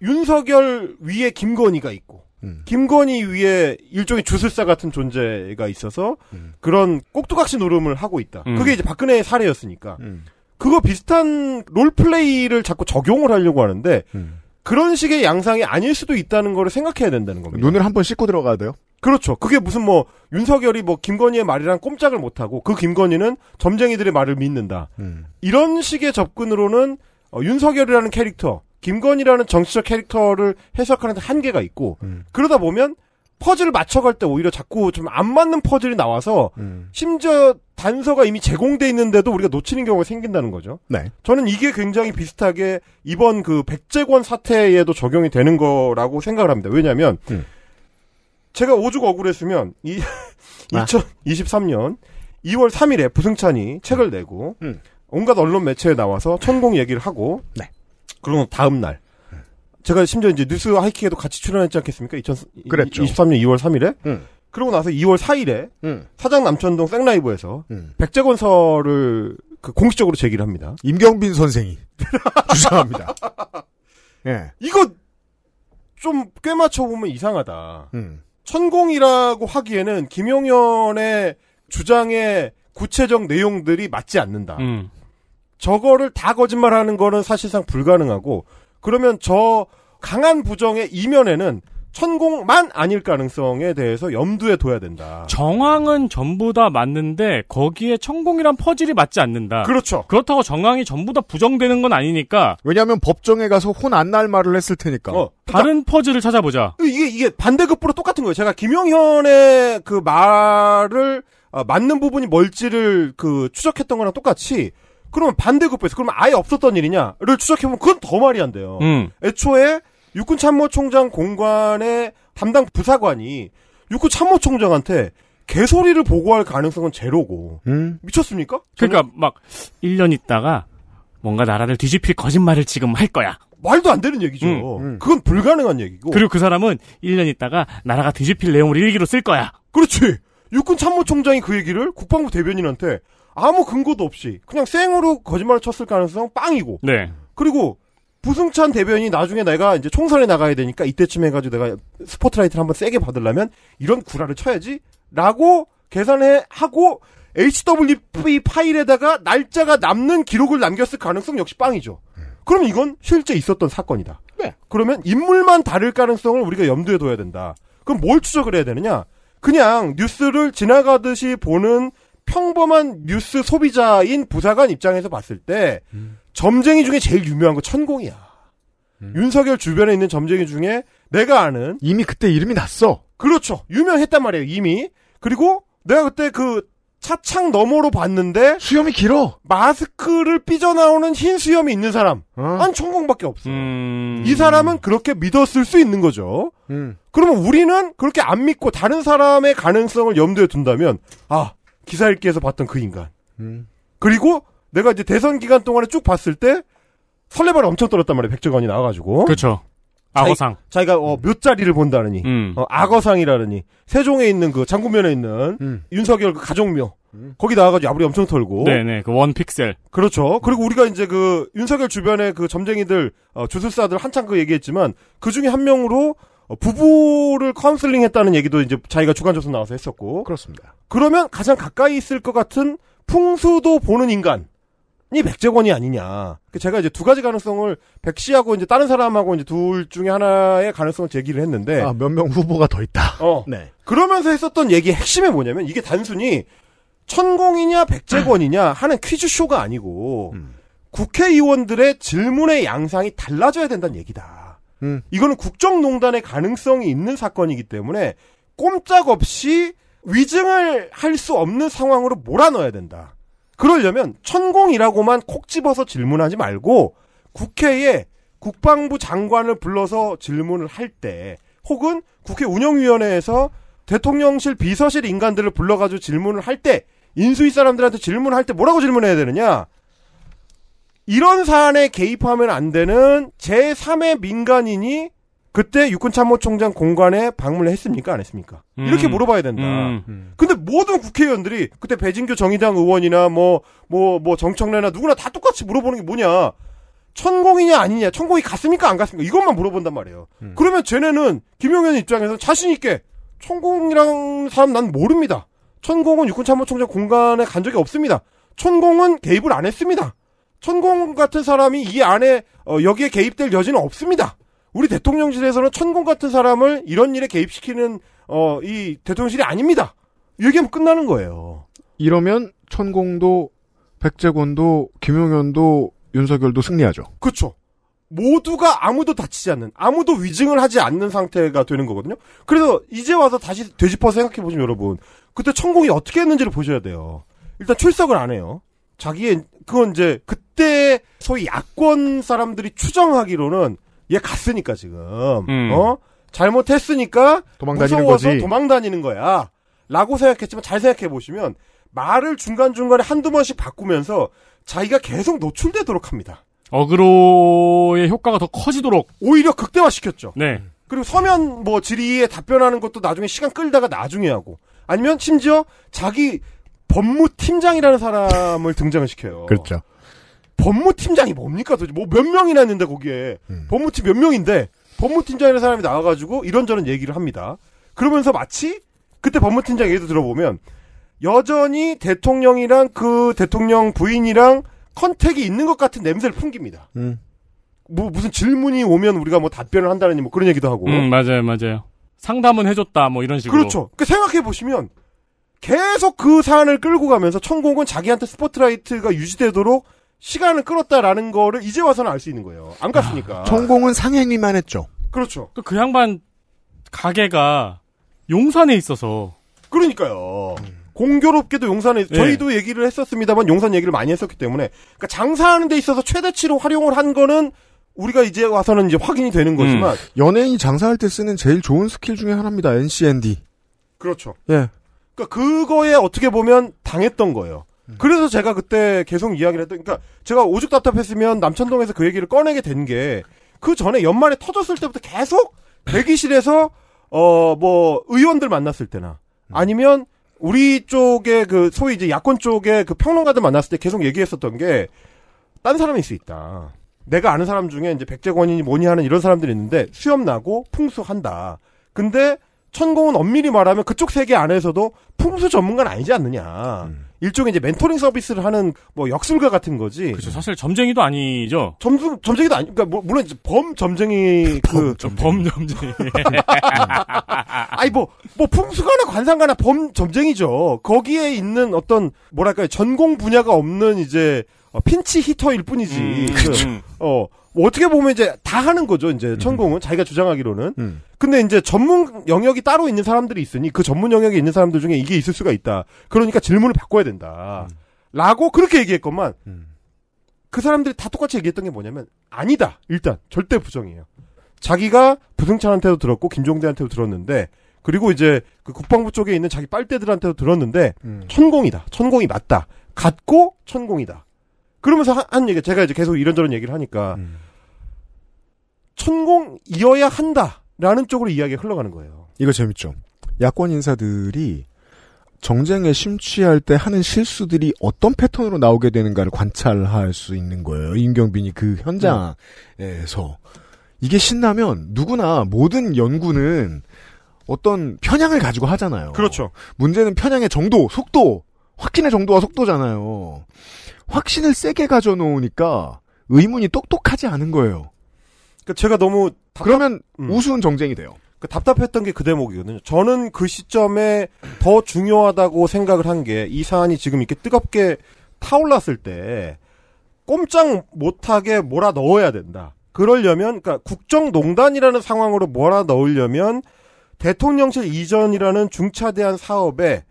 윤석열 위에 김건희가 있고 음. 김건희 위에 일종의 주술사 같은 존재가 있어서 음. 그런 꼭두각시 노름을 하고 있다 음. 그게 이제 박근혜의 사례였으니까 음. 그거 비슷한 롤플레이를 자꾸 적용을 하려고 하는데 음. 그런 식의 양상이 아닐 수도 있다는 거를 생각해야 된다는 겁니다. 눈을 한번 씻고 들어가야 돼요? 그렇죠. 그게 무슨 뭐 윤석열이 뭐 김건희의 말이랑 꼼짝을 못하고 그 김건희는 점쟁이들의 말을 믿는다. 음. 이런 식의 접근으로는 어, 윤석열이라는 캐릭터, 김건희라는 정치적 캐릭터를 해석하는 데 한계가 있고 음. 그러다 보면 퍼즐을 맞춰갈 때 오히려 자꾸 좀 안 맞는 퍼즐이 나와서 음. 심지어 단서가 이미 제공돼 있는데도 우리가 놓치는 경우가 생긴다는 거죠. 네. 저는 이게 굉장히 비슷하게 이번 그 백제권 사태에도 적용이 되는 거라고 생각을 합니다. 왜냐하면 음. 제가 오죽 억울했으면 이 2023년 2월 3일에 부승찬이 책을 음. 내고 음. 온갖 언론 매체에 나와서 천공 얘기를 하고 네. 그리고 다음 날 제가 심지어 이제 뉴스 하이킹에도 같이 출연했지 않겠습니까? 2023년 2월 3일에 음. 그러고 나서 2월 4일에 음. 사장 남천동 생라이브에서 음. 백제건설을 그 공식적으로 제기를 합니다. 임경빈 선생이 주장합니다. 예. 이거 좀꽤 맞춰보면 이상하다. 음. 천공이라고 하기에는 김용현의 주장의 구체적 내용들이 맞지 않는다. 음. 저거를 다 거짓말하는 거는 사실상 불가능하고 그러면 저 강한 부정의 이면에는 천공만 아닐 가능성에 대해서 염두에 둬야 된다. 정황은 전부 다 맞는데
거기에 천공이란 퍼즐이 맞지 않는다. 그렇죠. 그렇다고 정황이 전부 다 부정되는 건 아니니까. 왜냐하면 법정에
가서 혼 안 날
말을 했을 테니까. 어, 그러니까
다른 퍼즐을 찾아보자. 이게 이게 반대급부로 똑같은 거예요. 제가 김용현의 그 말을 아, 맞는 부분이 뭘지를 그 추적했던 거랑 똑같이. 그러면 반대급부에서 그러면 아예 없었던 일이냐를 추적해보면 그건 더 말이 안 돼요. 음. 애초에 육군 참모총장 공관의 담당 부사관이 육군 참모총장한테 개소리를 보고할 가능성은 제로고 음. 미쳤습니까?
그러니까 저는... 막 1년 있다가 뭔가 나라를 뒤집힐 거짓말을 지금 할 거야.
말도 안 되는 얘기죠. 음, 음. 그건 불가능한
얘기고. 그리고 그 사람은 1년 있다가 나라가 뒤집힐 내용을 일기로 쓸 거야.
그렇지. 육군 참모총장이 그 얘기를 국방부 대변인한테 아무 근거도 없이 그냥 생으로 거짓말을 쳤을 가능성 은 빵이고. 네. 그리고 부승찬 대변이 인 나중에 내가 이제 총선에 나가야 되니까 이때쯤 해가지고 내가 스포트라이트를 한번 세게 받으려면 이런 구라를 쳐야지 라고 계산해 하고 HWP 파일에다가 날짜가 남는 기록을 남겼을 가능성 역시 빵이죠. 그럼 이건 실제 있었던 사건이다. 네. 그러면 인물만 다를 가능성을 우리가 염두에 둬야 된다. 그럼 뭘 추적을 해야 되느냐? 그냥 뉴스를 지나가듯이 보는 평범한 뉴스 소비자인 부사관 입장에서 봤을 때 음. 점쟁이 중에 제일 유명한 거 천공이야. 음. 윤석열 주변에 있는 점쟁이 중에 내가 아는 이미 그때 이름이 났어. 그렇죠. 유명했단 말이에요. 이미. 그리고 내가 그때 그 차창 너머로 봤는데 수염이 길어. 마스크를 삐져나오는 흰 수염이 있는 사람. 어. 한 천공밖에 없어. 음... 이 사람은 그렇게 믿었을 수 있는 거죠. 음. 그러면 우리는 그렇게 안 믿고 다른 사람의 가능성을 염두에 둔다면 아 기사 읽기에서 봤던 그 인간. 음. 그리고 내가 이제 대선 기간 동안에 쭉 봤을 때 설레발 엄청 떨었단 말이에요. 백조관이 나와가지고. 그렇죠. 악어상. 자기, 가 어, 묘자리를 본다느니, 음. 어, 악어상이라느니, 세종에 있는 그 장군면에 있는 음. 윤석열 그 가족묘. 음. 거기 나와가지고 야불이 엄청 털고. 네네,
그원 픽셀.
그렇죠. 그리고 우리가 이제 그 윤석열 주변에 그 점쟁이들, 어, 주술사들 한창 그 얘기했지만, 그 중에 한 명으로 어, 부부를 컨슬링 했다는 얘기도 이제 자기가 주간조사 나와서 했었고. 그렇습니다. 그러면 가장 가까이 있을 것 같은 풍수도 보는 인간. 이 백제권이 아니냐. 그 제가 이제 두 가지 가능성을 백 씨하고 이제 다른 사람하고 이제 둘 중에 하나의 가능성을 제기를 했는데 아, 몇 명 후보가 더 있다. 어. 네. 그러면서 했었던 얘기의 핵심이 뭐냐면 이게 단순히 천공이냐 백제권이냐 하는 퀴즈 쇼가 아니고 음. 국회의원들의 질문의 양상이 달라져야 된다는 얘기다. 음. 이거는 국정농단의 가능성이 있는 사건이기 때문에 꼼짝없이 위증을 할 수 없는 상황으로 몰아넣어야 된다. 그러려면 천공이라고만 콕 집어서 질문하지 말고 국회에 국방부 장관을 불러서 질문을 할 때 혹은 국회 운영위원회에서 대통령실 비서실 인간들을 불러가지고 질문을 할 때 인수위 사람들한테 질문할 을때 뭐라고 질문해야 되느냐? 이런 사안에 개입하면 안 되는 제3의 민간인이 그때 육군참모총장 공간에 방문을 했습니까? 안 했습니까? 음. 이렇게 물어봐야 된다. 음. 음. 근데 모든 국회의원들이 그때 배진교 정의당 의원이나 뭐, 뭐, 뭐 정청래나 누구나 다 똑같이 물어보는 게 뭐냐. 천공이냐 아니냐. 천공이 갔습니까? 안 갔습니까? 이것만 물어본단 말이에요. 음. 그러면 쟤네는 김용현 입장에서 자신있게 천공이라 사람 난 모릅니다. 천공은 육군참모총장 공간에 간 적이 없습니다. 천공은 개입을 안 했습니다. 천공 같은 사람이 이 안에 어, 여기에 개입될 여지는 없습니다. 우리 대통령실에서는 천공 같은 사람을 이런 일에 개입시키는 어이 대통령실이 아닙니다. 얘기하면 끝나는 거예요. 이러면
천공도 백재권도 김용현도 윤석열도 승리하죠.
그렇죠. 모두가 아무도 다치지 않는 아무도 위증을 하지 않는 상태가 되는 거거든요. 그래서 이제 와서 다시 되짚어 서 생각해 보시면 여러분 그때 천공이 어떻게 했는지를 보셔야 돼요. 일단 출석을 안 해요. 자기의 그건 이제 그때 소위 야권 사람들이 추정하기로는 얘 갔으니까 지금 음. 어 잘못했으니까 도망다니는 무서워서 거지. 도망다니는 거야. 라고 생각했지만 잘 생각해 보시면 말을 중간중간에 한두 번씩 바꾸면서 자기가 계속 노출되도록 합니다. 어그로의 효과가 더 커지도록 오히려 극대화시켰죠. 네. 그리고 서면 뭐 질의에 답변하는 것도 나중에 시간 끌다가 나중에 하고 아니면 심지어 자기 법무팀장이라는 사람을 등장시켜요. 그렇죠. 법무팀장이 뭡니까 도대체 뭐몇 명이나 있는데 거기에 음. 법무팀 몇 명인데 법무팀장이라는 사람이 나와가지고 이런저런 얘기를 합니다. 그러면서 마치 그때 법무팀장 얘기도 들어보면 여전히 대통령이랑 그 대통령 부인이랑 컨택이 있는 것 같은 냄새를 풍깁니다. 음. 뭐 무슨 질문이 오면 우리가 뭐 답변을 한다느니 뭐 그런 얘기도 하고. 음,
맞아요, 맞아요. 상담은 해줬다 뭐 이런 식으로. 그렇죠.
그러니까 생각해 보시면 계속 그 사안을 끌고 가면서 천공은 자기한테 스포트라이트가 유지되도록 시간을 끌었다라는 거를 이제 와서는 알 수 있는 거예요. 안 갔으니까. 아, 전공은
상행위만 했죠. 그렇죠. 그, 그 양반 가게가 용산에 있어서.
그러니까요. 공교롭게도 용산에 네. 저희도 얘기를 했었습니다만 용산 얘기를 많이 했었기 때문에 그러니까 장사하는 데 있어서 최대치로 활용을 한 거는 우리가 이제 와서는 이제 확인이 되는 거지만 음.
연예인이 장사할 때 쓰는 제일 좋은 스킬 중에 하나입니다. NCND. 그렇죠. 예.
그러니까 그거에 어떻게 보면 당했던 거예요. 그래서 제가 그때 계속 이야기를 했던, 그러니까 제가 오죽 답답했으면 남천동에서 그 얘기를 꺼내게 된 게 그 전에 연말에 터졌을 때부터 계속 대기실에서 어 뭐 의원들 만났을 때나 음. 아니면 우리 쪽에 그 소위 이제 야권 쪽에 그 평론가들 만났을 때 계속 얘기했었던 게 딴사람일수 있다. 내가 아는 사람 중에 이제 백제권이니 뭐니 하는 이런 사람들이 있는데 수염 나고 풍수한다. 근데 천공은 엄밀히 말하면 그쪽 세계 안에서도 풍수 전문가는 아니지 않느냐. 음. 일종의 이제 멘토링 서비스를 하는 뭐 역술가 같은 거지. 그렇죠. 사실 점쟁이도 아니죠. 점수 점쟁이도 아니. 그러니까 뭐, 물론 이제 범 점쟁이 그범 그 점쟁이. 아니 뭐뭐 뭐 풍수가나 관상가나 범 점쟁이죠. 거기에 있는 어떤 뭐랄까요 전공 분야가 없는 이제 어, 핀치 히터일 뿐이지. 음, 그, 어, 뭐 어떻게 보면 이제 다 하는 거죠. 이제 음. 천공은 음. 자기가 주장하기로는. 음. 근데 이제 전문 영역이 따로 있는 사람들이 있으니 그 전문 영역에 있는 사람들 중에 이게 있을 수가 있다. 그러니까 질문을 바꿔야 된다. 라고 그렇게 얘기했건만 그 사람들이 다 똑같이 얘기했던 게 뭐냐면 아니다. 일단 절대 부정이에요. 자기가 부승찬한테도 들었고 김종대한테도 들었는데 그리고 이제 그 국방부 쪽에 있는 자기 빨대들한테도 들었는데 천공이다. 천공이 맞다. 같고 천공이다. 그러면서 한, 얘기, 제가 이제 계속 이런저런 얘기를 하니까, 음. 천공이어야 한다! 라는 쪽으로 이야기가 흘러가는 거예요. 이거
재밌죠. 야권 인사들이 정쟁에 심취할 때 하는 실수들이 어떤 패턴으로 나오게 되는가를 관찰할 수 있는 거예요. 임경빈이 그 현장에서. 이게 신나면 누구나 모든 연구는 어떤 편향을 가지고 하잖아요. 그렇죠. 문제는 편향의 정도, 속도, 확진의 정도와 속도잖아요. 확신을 세게 가져놓으니까 의문이 똑똑하지 않은 거예요.
그러니까 제가 너무 답답... 그러면 음. 우스운 정쟁이 돼요. 그 답답했던 게 그 대목이거든요. 저는 그 시점에 더 중요하다고 생각을 한 게 이 사안이 지금 이렇게 뜨겁게 타올랐을 때 꼼짝 못하게 몰아 넣어야 된다. 그러려면 그러니까 국정농단이라는 상황으로 몰아 넣으려면 대통령실 이전이라는 중차대한 사업에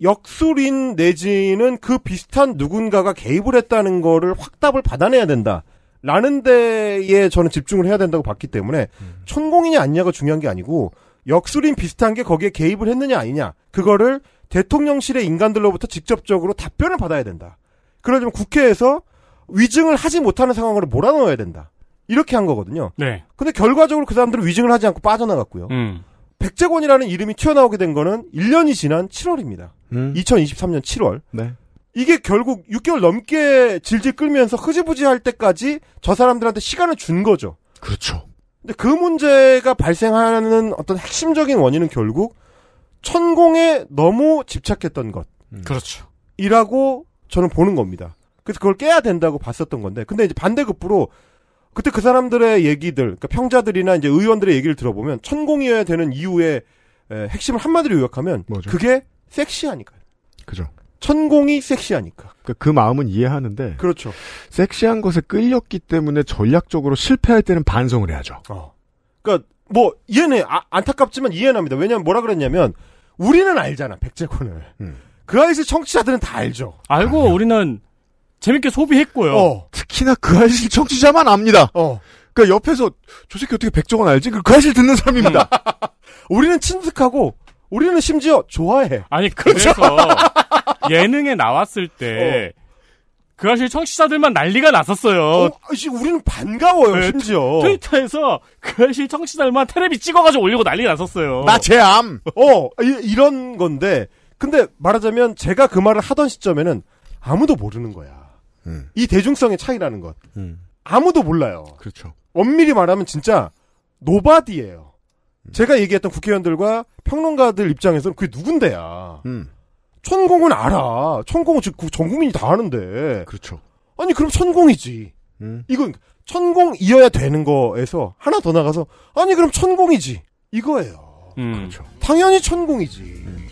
역술인 내지는 그 비슷한 누군가가 개입을 했다는 거를 확답을 받아내야 된다. 라는 데에 저는 집중을 해야 된다고 봤기 때문에 음. 천공이냐 아니냐가 중요한 게 아니고 역술인 비슷한 게 거기에 개입을 했느냐 아니냐 그거를 대통령실의 인간들로부터 직접적으로 답변을 받아야 된다. 그러려면 국회에서 위증을 하지 못하는 상황으로 몰아넣어야 된다. 이렇게 한 거거든요. 네. 근데 결과적으로 그 사람들은 위증을 하지 않고 빠져나갔고요. 음. 백제권이라는 이름이 튀어나오게 된 거는 1년이 지난 7월입니다. 음. 2023년 7월. 네. 이게 결국 6개월 넘게 질질 끌면서 흐지부지 할 때까지 저 사람들한테 시간을 준 거죠. 그렇죠. 근데 그 문제가 발생하는 어떤 핵심적인 원인은 결국 천공에 너무 집착했던 것. 음. 그렇죠. 이라고 저는 보는 겁니다. 그래서 그걸 깨야 된다고 봤었던 건데. 근데 이제 반대급부로 그때 그 사람들의 얘기들, 그러니까 평자들이나 이제 의원들의 얘기를 들어보면 천공이어야 되는 이유의 에, 핵심을 한마디로 요약하면 뭐죠? 그게 섹시하니까요. 그죠. 천공이
섹시하니까. 그러니까 그 마음은 이해하는데. 그렇죠. 섹시한 것에 끌렸기 때문에 전략적으로 실패할 때는 반성을 해야죠. 어.
그러니까 뭐 이해는 아, 안타깝지만 이해는 합니다. 왜냐면 뭐라 그랬냐면 우리는 알잖아 백제군을. 음. 그 아이스 청취자들은 다 알죠. 알고 당연히. 우리는 재밌게 소비했고요. 어. 특히나 그 아실 청취자만 압니다. 어. 그니까 옆에서 저 새끼 어떻게 백종원 알지? 그 아실 듣는 사람입니다. 음. 우리는 친숙하고 우리는 심지어 좋아해.
아니 그래서 그렇죠. 예능에 나왔을 때. 어. 그 사실 청취자들만 난리가 났었어요. 어,
아씨 우리는 반가워요, 네, 심지어.
트위터에서 그 사실 청취자들만 테레비 찍어가지고 올리고 난리 났었어요. 나 제암!
어, 이, 런 건데. 근데 말하자면 제가 그 말을 하던 시점에는 아무도 모르는 거야. 이 대중성의 차이라는 것. 음. 아무도 몰라요. 그렇죠. 엄밀히 말하면 진짜 노바디예요. 음. 제가 얘기했던 국회의원들과 평론가들 입장에서는 그게 누군데야. 음. 천공은 알아. 천공은 즉전 국민이 다 아는데. 그렇죠. 아니 그럼 천공이지. 음. 이건 천공이어야 되는 거에서 하나 더 나가서 아니 그럼 천공이지 이거예요. 음. 그렇죠. 당연히 천공이지.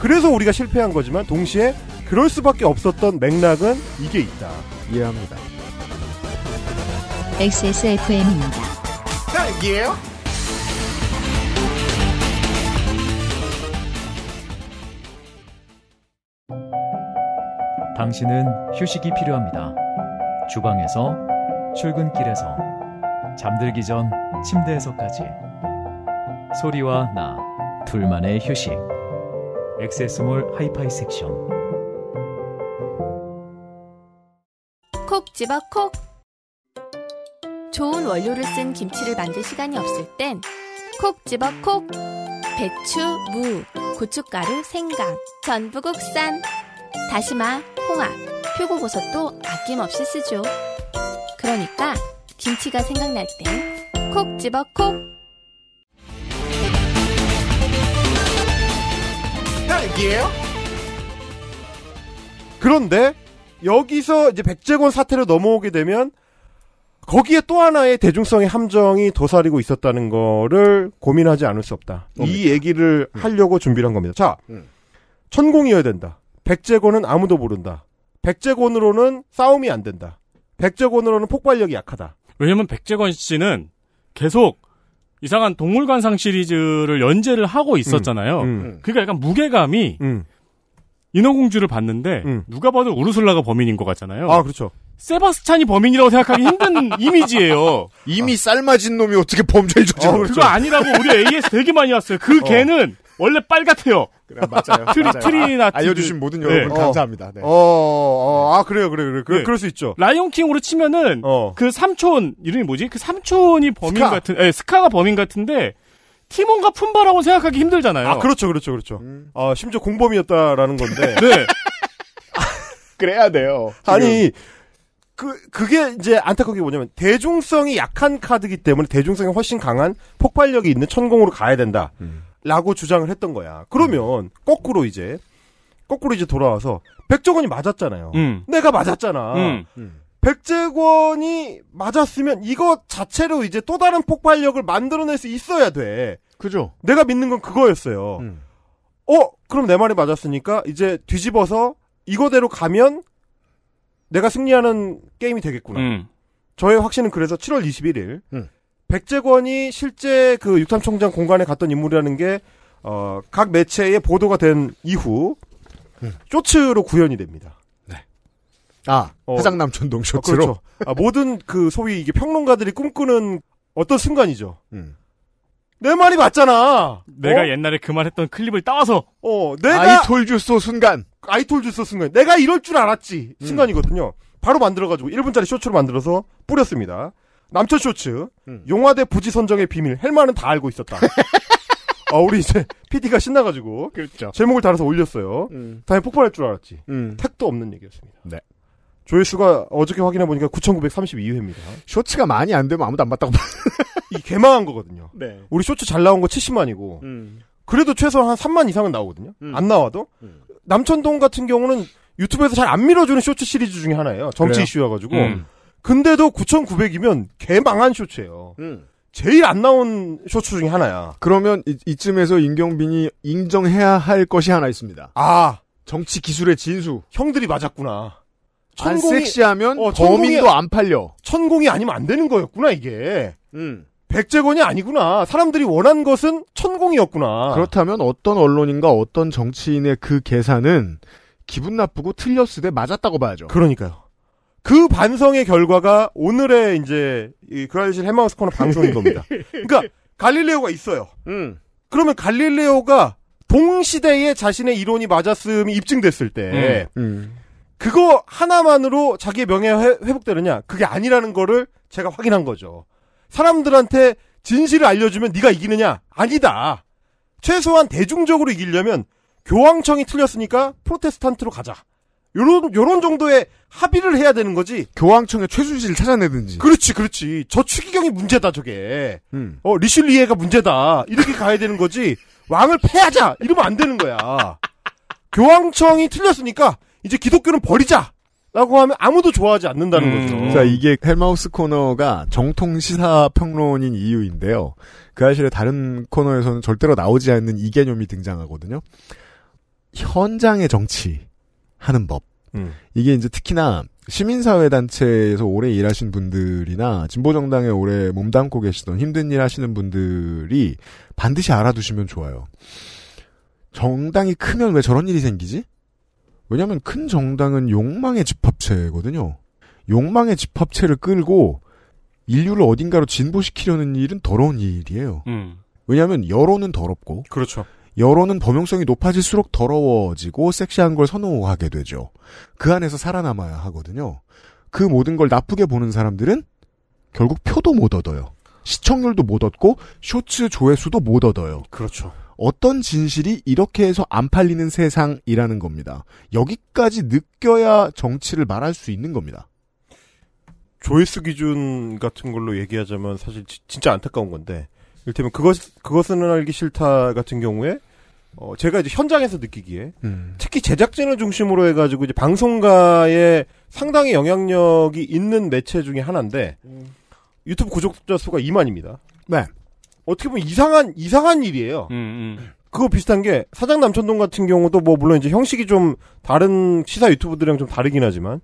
그래서 우리가 실패한 거지만 동시에 그럴 수밖에 없었던 맥락은 이게 있다. 이해합니다. XSFM입니다. 딱이에요?
당신은 휴식이 필요합니다. 주방에서, 출근길에서, 잠들기 전 침대에서까지. 소리와 나, 둘만의 휴식. 엑세스몰 하이파이 섹션 콕 집어 콕 좋은 원료를 쓴 김치를 만들 시간이 없을 땐 콕 집어 콕 배추, 무, 고춧가루, 생강, 전부 국산 다시마, 홍합, 표고버섯도 아낌없이 쓰죠 그러니까 김치가 생각날 땐 콕 집어 콕
얘기예요? 그런데 여기서 이제 백제권 사태로 넘어오게 되면 거기에 또 하나의 대중성의 함정이 도사리고 있었다는 거를 고민하지 않을 수 없다. 뭡니까? 음. 이 얘기를 음. 하려고 준비를 한 겁니다. 자, 음. 천공이어야 된다. 백제권은 아무도 모른다. 백제권으로는 싸움이 안 된다. 백제권으로는 폭발력이 약하다. 왜냐면 백제권
씨는 계속 이상한 동물관상 시리즈를 연재를 하고 있었잖아요. 음, 음, 음. 그러니까 약간 무게감이 음. 인어공주를 봤는데 음. 누가 봐도 우르슬라가 범인인 것 같잖아요. 아 그렇죠. 세바스찬이 범인이라고 생각하기 힘든 이미지예요. 이미 삶 아. 진 놈이 어떻게 범죄를 저질렀죠? 어, 그거 아니라고 우리 AS 되게 많이 왔어요. 그 어. 개는 원래 빨갛대요. 맞아요. 트리, 맞아요. 트리나 아, 알려주신 모든 여러분 네. 감사합니다. 네.
어, 어, 아, 그래요, 그래요, 그래요. 그, 네. 그럴 수 있죠.
라이온킹으로 치면은, 어. 그 삼촌, 이름이 뭐지? 그 삼촌이 범인 스카. 같은, 예, 스카가 범인 같은데, 티몬과 품바라고 생각하기 힘들잖아요. 아, 그렇죠,
그렇죠, 그렇죠. 음. 아, 심지어 공범이었다라는 건데. 네. 그래야 돼요. 지금. 아니, 그, 그게 이제 안타까운 게 뭐냐면, 대중성이 약한 카드기 때문에 대중성이 훨씬 강한 폭발력이 있는 천공으로 가야 된다. 음. 라고 주장을 했던 거야. 그러면 음. 거꾸로 이제 거꾸로 이제 돌아와서 백종원이 맞았잖아요. 음. 내가 맞았잖아. 음. 백제권이 맞았으면 이거 자체로 이제 또 다른 폭발력을 만들어낼 수 있어야 돼. 그죠. 내가 믿는 건 그거였어요. 음. 어, 그럼 내 말이 맞았으니까 이제 뒤집어서 이거대로 가면 내가 승리하는 게임이 되겠구나. 음. 저의 확신은 그래서 7월 21일 음. 백제권이 실제 그 육삼총장 공간에 갔던 인물이라는 게, 어, 각 매체에 보도가 된 이후, 음. 쇼츠로 구현이 됩니다. 네. 아, 어, 해장남촌동 아, 쇼츠로? 어, 그렇죠. 아, 모든 그 소위 이게 평론가들이 꿈꾸는 어떤 순간이죠. 음. 내 말이 맞잖아. 내가 어? 옛날에 그 말했던 클립을 따와서. 어, 내가 아이톨 주소 순간. 아이톨 주소 순간. 내가 이럴 줄 알았지. 음. 순간이거든요. 음. 바로 만들어가지고 1분짜리 쇼츠로 만들어서 뿌렸습니다. 남천 쇼츠, 음. 용화대 부지 선정의 비밀, 헬마는 다 알고 있었다. 아, 우리 이제 PD가 신나가지고. 그렇죠. 제목을 달아서 올렸어요. 음. 다음에 폭발할 줄 알았지. 음. 택도 없는 얘기였습니다. 네. 조회수가 어저께 확인해보니까 9,932회입니다. 쇼츠가 많이 안 되면 아무도 안 봤다고. 이 개망한 거거든요. 네. 우리 쇼츠 잘 나온 거 70만이고. 음. 그래도 최소한 한 3만 이상은 나오거든요. 음. 안 나와도. 음. 남천동 같은 경우는 유튜브에서 잘 안 밀어주는 쇼츠 시리즈 중에 하나예요. 정치 그래요? 이슈여가지고. 음. 근데도 9,900이면 개망한 쇼츠예요. 음. 제일 안 나온 쇼츠 중에 하나야. 그러면 이, 쯤에서 임경빈이
인정해야 할 것이 하나 있습니다. 아 정치 기술의 진수. 형들이 맞았구나. 천공이, 안 섹시하면 어, 범인도 안 팔려.
천공이 아니면 안 되는 거였구나 이게. 음. 백제권이 아니구나. 사람들이 원한 것은 천공이었구나. 그렇다면
어떤 언론인과 어떤 정치인의 그 계산은 기분 나쁘고 틀렸을 때 맞았다고
봐야죠. 그러니까요. 그 반성의 결과가 오늘의 이제 그라실 헬마우스 코너 방송인 겁니다. 그러니까 갈릴레오가 있어요. 음. 그러면 갈릴레오가 동시대에 자신의 이론이 맞았음이 입증됐을 때 음. 음. 그거 하나만으로 자기의 명예 회복되느냐? 그게 아니라는 거를 제가 확인한 거죠. 사람들한테 진실을 알려주면 네가 이기느냐? 아니다. 최소한 대중적으로 이기려면 교황청이 틀렸으니까 프로테스탄트로 가자. 요런 요런 정도의 합의를 해야 되는 거지. 교황청에 최순실을 찾아내든지. 그렇지, 그렇지. 저 추기경이 문제다 저게. 음. 어 리슐리에가 문제다. 이렇게 가야 되는 거지. 왕을 패하자 이러면 안 되는 거야. 교황청이 틀렸으니까 이제 기독교는 버리자. 라고 하면 아무도 좋아하지 않는다는 음. 거죠. 자, 이게
헬마우스 코너가 정통 시사 평론인 이유인데요. 그 사실에 다른 코너에서는 절대로 나오지 않는 이 개념이 등장하거든요. 현장의 정치. 하는 법. 음. 이게 이제 특히나 시민사회단체에서 오래 일하신 분들이나 진보정당에 오래 몸담고 계시던 힘든 일 하시는 분들이 반드시 알아두시면 좋아요. 정당이 크면 왜 저런 일이 생기지? 왜냐하면 큰 정당은 욕망의 집합체거든요. 욕망의 집합체를 끌고 인류를 어딘가로 진보시키려는 일은 더러운 일이에요. 음. 왜냐하면 여론은 더럽고, 그렇죠. 여론은 범용성이 높아질수록 더러워지고 섹시한 걸 선호하게 되죠. 그 안에서 살아남아야 하거든요. 그 모든 걸 나쁘게 보는 사람들은 결국 표도 못 얻어요. 시청률도 못 얻고 쇼츠 조회수도 못 얻어요. 그렇죠. 어떤 진실이 이렇게 해서 안 팔리는 세상이라는 겁니다. 여기까지 느껴야
정치를 말할 수 있는 겁니다. 조회수 기준 같은 걸로 얘기하자면 사실 진짜 안타까운 건데 일테면 그것 그것은 알기 싫다 같은 경우에 어 제가 이제 현장에서 느끼기에 음. 특히 제작진을 중심으로 해가지고 이제 방송가에 상당히 영향력이 있는 매체 중에 하나인데 음. 유튜브 구독자 수가 2만입니다. 네. 어떻게 보면 이상한 이상한 일이에요. 음, 음. 그거 비슷한 게 사장 남천동 같은 경우도 뭐 물론 이제 형식이 좀 다른 시사 유튜브들이랑 좀 다르긴 하지만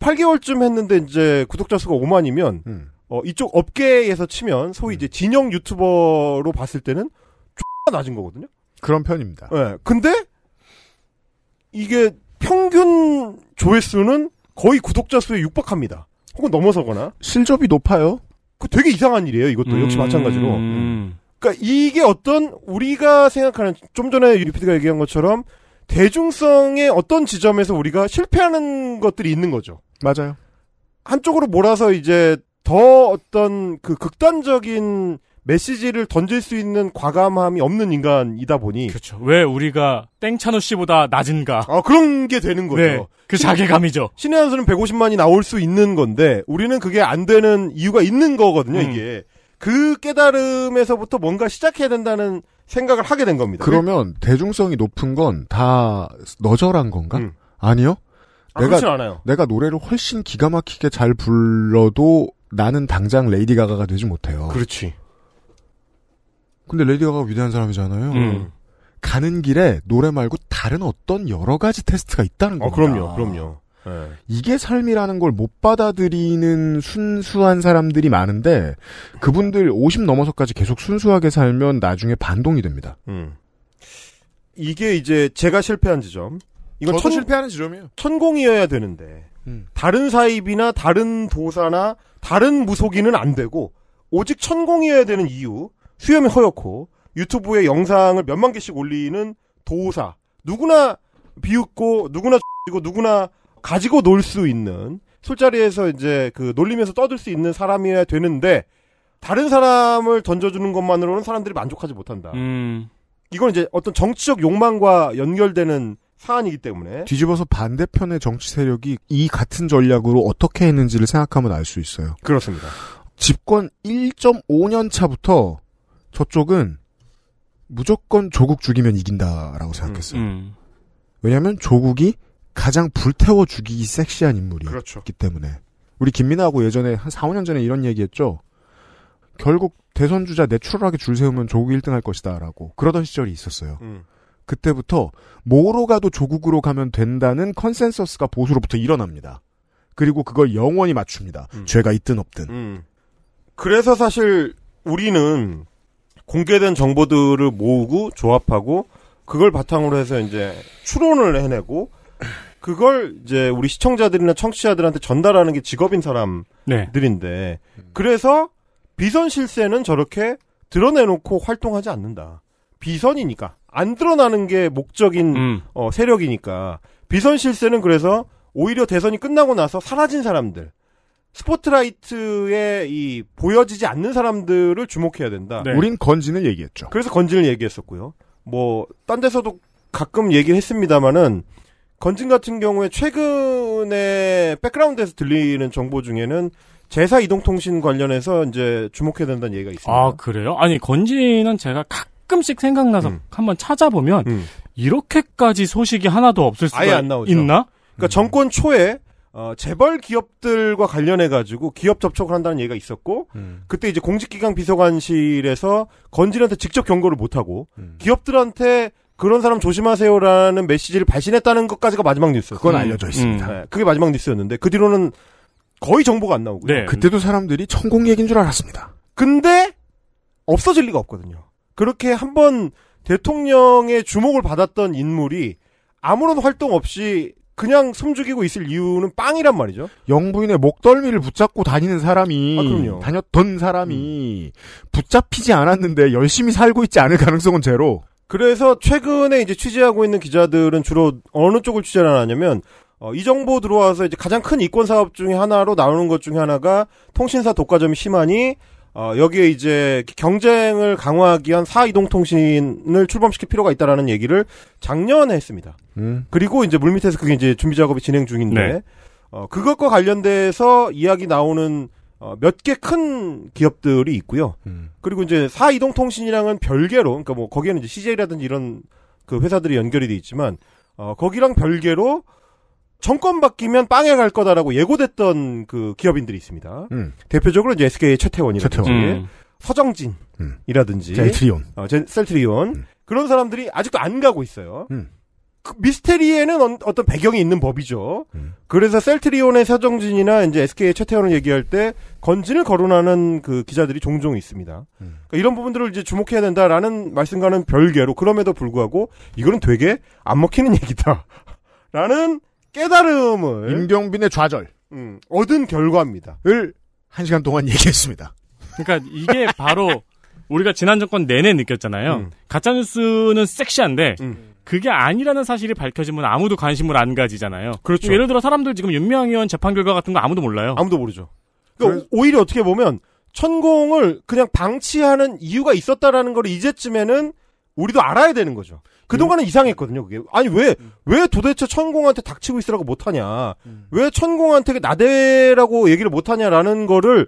8개월쯤 했는데 이제 구독자 수가 5만이면 음. 어, 이쪽 업계에서 치면 소위 음. 이제 진영 유튜버로 봤을 때는 X가 낮은 거거든요. 그런 편입니다. 예. 네. 근데 이게 평균 조회수는 거의 구독자 수에 육박합니다. 혹은 넘어서거나 실적이 높아요. 그 되게 이상한 일이에요. 이것도 음... 역시 마찬가지로. 음... 그러니까 이게 어떤 우리가 생각하는 좀 전에 유리피드가 얘기한 것처럼 대중성의 어떤 지점에서 우리가 실패하는 것들이 있는 거죠. 맞아요. 한쪽으로 몰아서 이제 더 어떤 그 극단적인 메시지를 던질 수 있는 과감함이 없는 인간이다 보니 그렇죠.
왜 우리가 땡찬우 씨보다 낮은가? 아
그런 게 되는 거죠. 네, 그 신, 자괴감이죠. 신의 한 수는 150만이 나올 수 있는 건데 우리는 그게 안 되는 이유가 있는 거거든요. 음. 이게 그 깨달음에서부터 뭔가 시작해야 된다는 생각을 하게 된 겁니다.
그러면 대중성이 높은 건 다 너절한 건가? 음. 아니요. 아, 내가, 내가 노래를 훨씬 기가 막히게 잘 불러도 나는 당장 레이디 가가가 되지 못해요. 그렇지. 근데 레이디 가가가 위대한 사람이잖아요. 음. 가는 길에 노래 말고 다른 어떤 여러 가지 테스트가 있다는 거예요. 어, 그럼요, 그럼요. 네. 이게 삶이라는 걸 못 받아들이는 순수한 사람들이 많은데 그분들 50 넘어서까지 계속 순수하게 살면 나중에 반동이 됩니다.
음. 이게 이제 제가 실패한 지점.
이건 천, 실패하는
지점이에요. 천공이어야 되는데 음. 다른 사입이나 다른 도사나 다른 무속인은 안 되고 오직 천공이어야 되는 이유 수염이 허옇고 유튜브에 영상을 몇만 개씩 올리는 도사 누구나 비웃고 누구나 X고 누구나 가지고 놀 수 있는 술자리에서 이제 그 놀리면서 떠들 수 있는 사람이어야 되는데 다른 사람을 던져주는 것만으로는 사람들이 만족하지 못한다. 음. 이건 이제 어떤 정치적 욕망과 연결되는 사안이기 때문에
뒤집어서 반대편의 정치 세력이 이 같은 전략으로 어떻게 했는지를 생각하면 알 수 있어요. 그렇습니다. 집권 1.5년 차부터 저쪽은 무조건 조국 죽이면 이긴다라고 생각했어요. 음, 음. 왜냐하면 조국이 가장 불태워 죽이기 섹시한 인물이기 그렇죠. 때문에 우리 김민아하고 예전에 한 4, 5년 전에 이런 얘기했죠. 결국 대선 주자 내추럴하게 줄 세우면 조국이 1등할 것이다라고 그러던 시절이 있었어요. 음. 그때부터 뭐로 가도 조국으로 가면 된다는 컨센서스가 보수로부터
일어납니다. 그리고 그걸 영원히 맞춥니다. 음. 죄가 있든 없든. 음. 그래서 사실 우리는 공개된 정보들을 모으고 조합하고 그걸 바탕으로 해서 이제 추론을 해내고 그걸 이제 우리 시청자들이나 청취자들한테 전달하는 게 직업인 사람들인데 네. 그래서 비선 실세는 저렇게 드러내놓고 활동하지 않는다. 비선이니까 안 드러나는 게 목적인 음. 어, 세력이니까 비선 실세는 그래서 오히려 대선이 끝나고 나서 사라진 사람들 스포트라이트에 이 보여지지 않는 사람들을 주목해야 된다. 네. 우린 건진을 얘기했죠. 그래서 건진을 얘기했었고요. 뭐 딴 데서도 가끔 얘기했습니다마는 를 건진 같은 경우에 최근에 백그라운드에서 들리는 정보 중에는 제사 이동통신 관련해서 이제 주목해야 된다는 얘기가 있습니다.
아, 그래요? 아니, 건진은 제가 각 가끔씩 생각나서 음. 한번 찾아보면
음. 이렇게까지 소식이 하나도 없을 수가 있나? 그러니까 음. 정권 초에 어, 재벌 기업들과 관련해 가지고 기업 접촉을 한다는 얘기가 있었고 음. 그때 이제 공직기강 비서관실에서 건진한테 직접 경고를 못 하고 음. 기업들한테 그런 사람 조심하세요라는 메시지를 발신했다는 것까지가 마지막 뉴스였어 그건 알려져 있습니다. 음. 네, 그게 마지막 뉴스였는데 그 뒤로는 거의 정보가 안 나오고 네. 그때도 사람들이 천공 얘기인 줄 알았습니다. 근데 없어질 리가 없거든요. 그렇게 한 번 대통령의 주목을 받았던 인물이 아무런 활동 없이 그냥 숨죽이고 있을 이유는 빵이란 말이죠. 영부인의 목덜미를 붙잡고 다니는 사람이 아, 다녔던 사람이 음. 붙잡히지 않았는데 열심히 살고 있지 않을 가능성은 제로. 그래서 최근에 이제 취재하고 있는 기자들은 주로 어느 쪽을 취재를 하냐면 어, 이 정보 들어와서 이제 가장 큰 이권 사업 중에 하나로 나오는 것 중에 하나가 통신사 독과점이 심하니 어, 여기에 이제 경쟁을 강화하기 위한 사이동통신을 출범시킬 필요가 있다라는 얘기를 작년에 했습니다. 음. 그리고 이제 물밑에서 그게 이제 준비 작업이 진행 중인데, 네. 어, 그것과 관련돼서 이야기 나오는 어, 몇 개 큰 기업들이 있고요. 음. 그리고 이제 사이동통신이랑은 별개로, 그러니까 뭐 거기에는 이제 CJ라든지 이런 그 회사들이 연결이 돼 있지만, 어, 거기랑 별개로 정권 바뀌면 빵에 갈 거다라고 예고됐던 그 기업인들이 있습니다. 음. 대표적으로 이제 SK의 최태원이라든지 음. 서정진이라든지 음. 셀트리온, 어, 제, 셀트리온 음. 그런 사람들이 아직도 안 가고 있어요. 음. 그 미스테리에는 어, 떤 배경이 있는 법이죠. 음. 그래서 셀트리온의 서정진이나 이제 SK의 최태원을 얘기할 때 건진을 거론하는 그 기자들이 종종 있습니다. 그러니까 이런 부분들을 이제 주목해야 된다라는 말씀과는 별개로 그럼에도 불구하고 이거는 되게 안 먹히는 얘기다. 라는 깨달음을 임경빈의 좌절 음, 얻은 결과입니다. 을한 시간 동안 얘기했습니다.
그러니까 이게 바로 우리가 지난 정권 내내 느꼈잖아요. 음. 가짜 뉴스는 섹시한데 음. 그게 아니라는 사실이 밝혀지면 아무도 관심을 안 가지잖아요. 그렇죠. 예를 들어 사람들 지금 윤명 의원 재판 결과 같은 거 아무도 몰라요. 아무도 모르죠.
그러니까 그래 오히려 어떻게 보면 천공을 그냥 방치하는 이유가 있었다라는 걸 이제쯤에는 우리도 알아야 되는 거죠. 그동안은 음. 이상했거든요, 그게. 아니, 왜, 음. 왜 도대체 천공한테 닥치고 있으라고 못하냐. 음. 왜 천공한테 나대라고 얘기를 못하냐라는 거를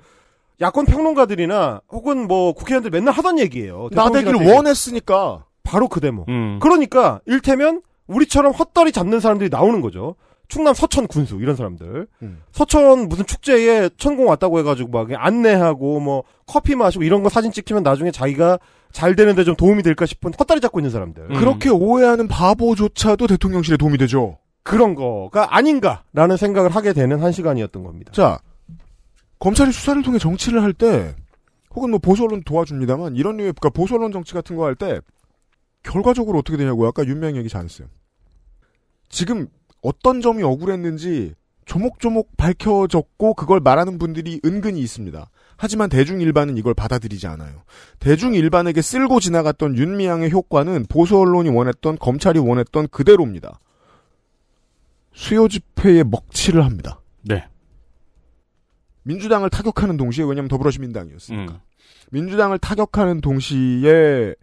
야권 평론가들이나 혹은 뭐 국회의원들 맨날 하던 얘기예요. 나대기를 원했으니까. 바로 그 대목. 음. 그러니까, 일테면 우리처럼 헛다리 잡는 사람들이 나오는 거죠. 충남 서천 군수 이런 사람들 음. 서천 무슨 축제에 천공 왔다고 해가지고 막 안내하고 뭐 커피 마시고 이런 거 사진 찍히면 나중에 자기가 잘 되는데 좀 도움이 될까 싶은 헛다리 잡고 있는 사람들. 음. 그렇게 오해하는 바보조차도 대통령실에 도움이 되죠. 그런 거가 아닌가라는 생각을 하게 되는 한 시간이었던 겁니다. 자, 검찰이 수사를 통해 정치를 할 때,
혹은 뭐 보수 언론 도와줍니다만, 이런 류의, 그러니까 보수 언론 정치 같은 거 할 때, 결과적으로 어떻게 되냐고요. 아까 윤명 얘기 잘했어요. 지금 어떤 점이 억울했는지 조목조목 밝혀졌고, 그걸 말하는 분들이 은근히 있습니다. 하지만 대중 일반은 이걸 받아들이지 않아요. 대중 일반에게 쓸고 지나갔던 윤미향의 효과는 보수 언론이 원했던 검찰이 원했던 그대로입니다. 수요 집회에 먹칠을 합니다. 네. 민주당을 타격하는 동시에 왜냐하면 더불어시민당이었으니까 음. 민주당을 타격하는 동시에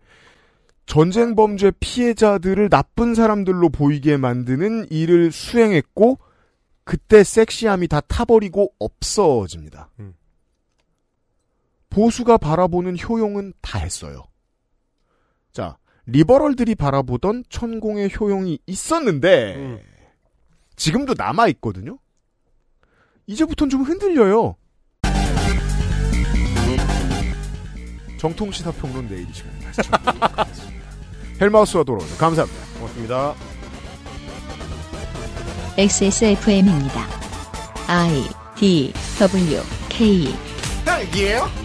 전쟁 범죄 피해자들을 나쁜 사람들로 보이게 만드는 일을 수행했고 그때 섹시함이 다 타버리고 없어집니다. 음. 보수가 바라보는 효용은 다 했어요. 자, 리버럴들이 바라보던 천공의 효용이 있었는데 음. 지금도 남아 있거든요. 이제부터좀 흔들려요. 정통 시사평론 내일 이 시간에 다시 찾아뵙겠습니다. 헬마우스와 돌아오죠. 감사합니다.
고맙습니다.
XSFM입니다. I D W K.
딸기예요?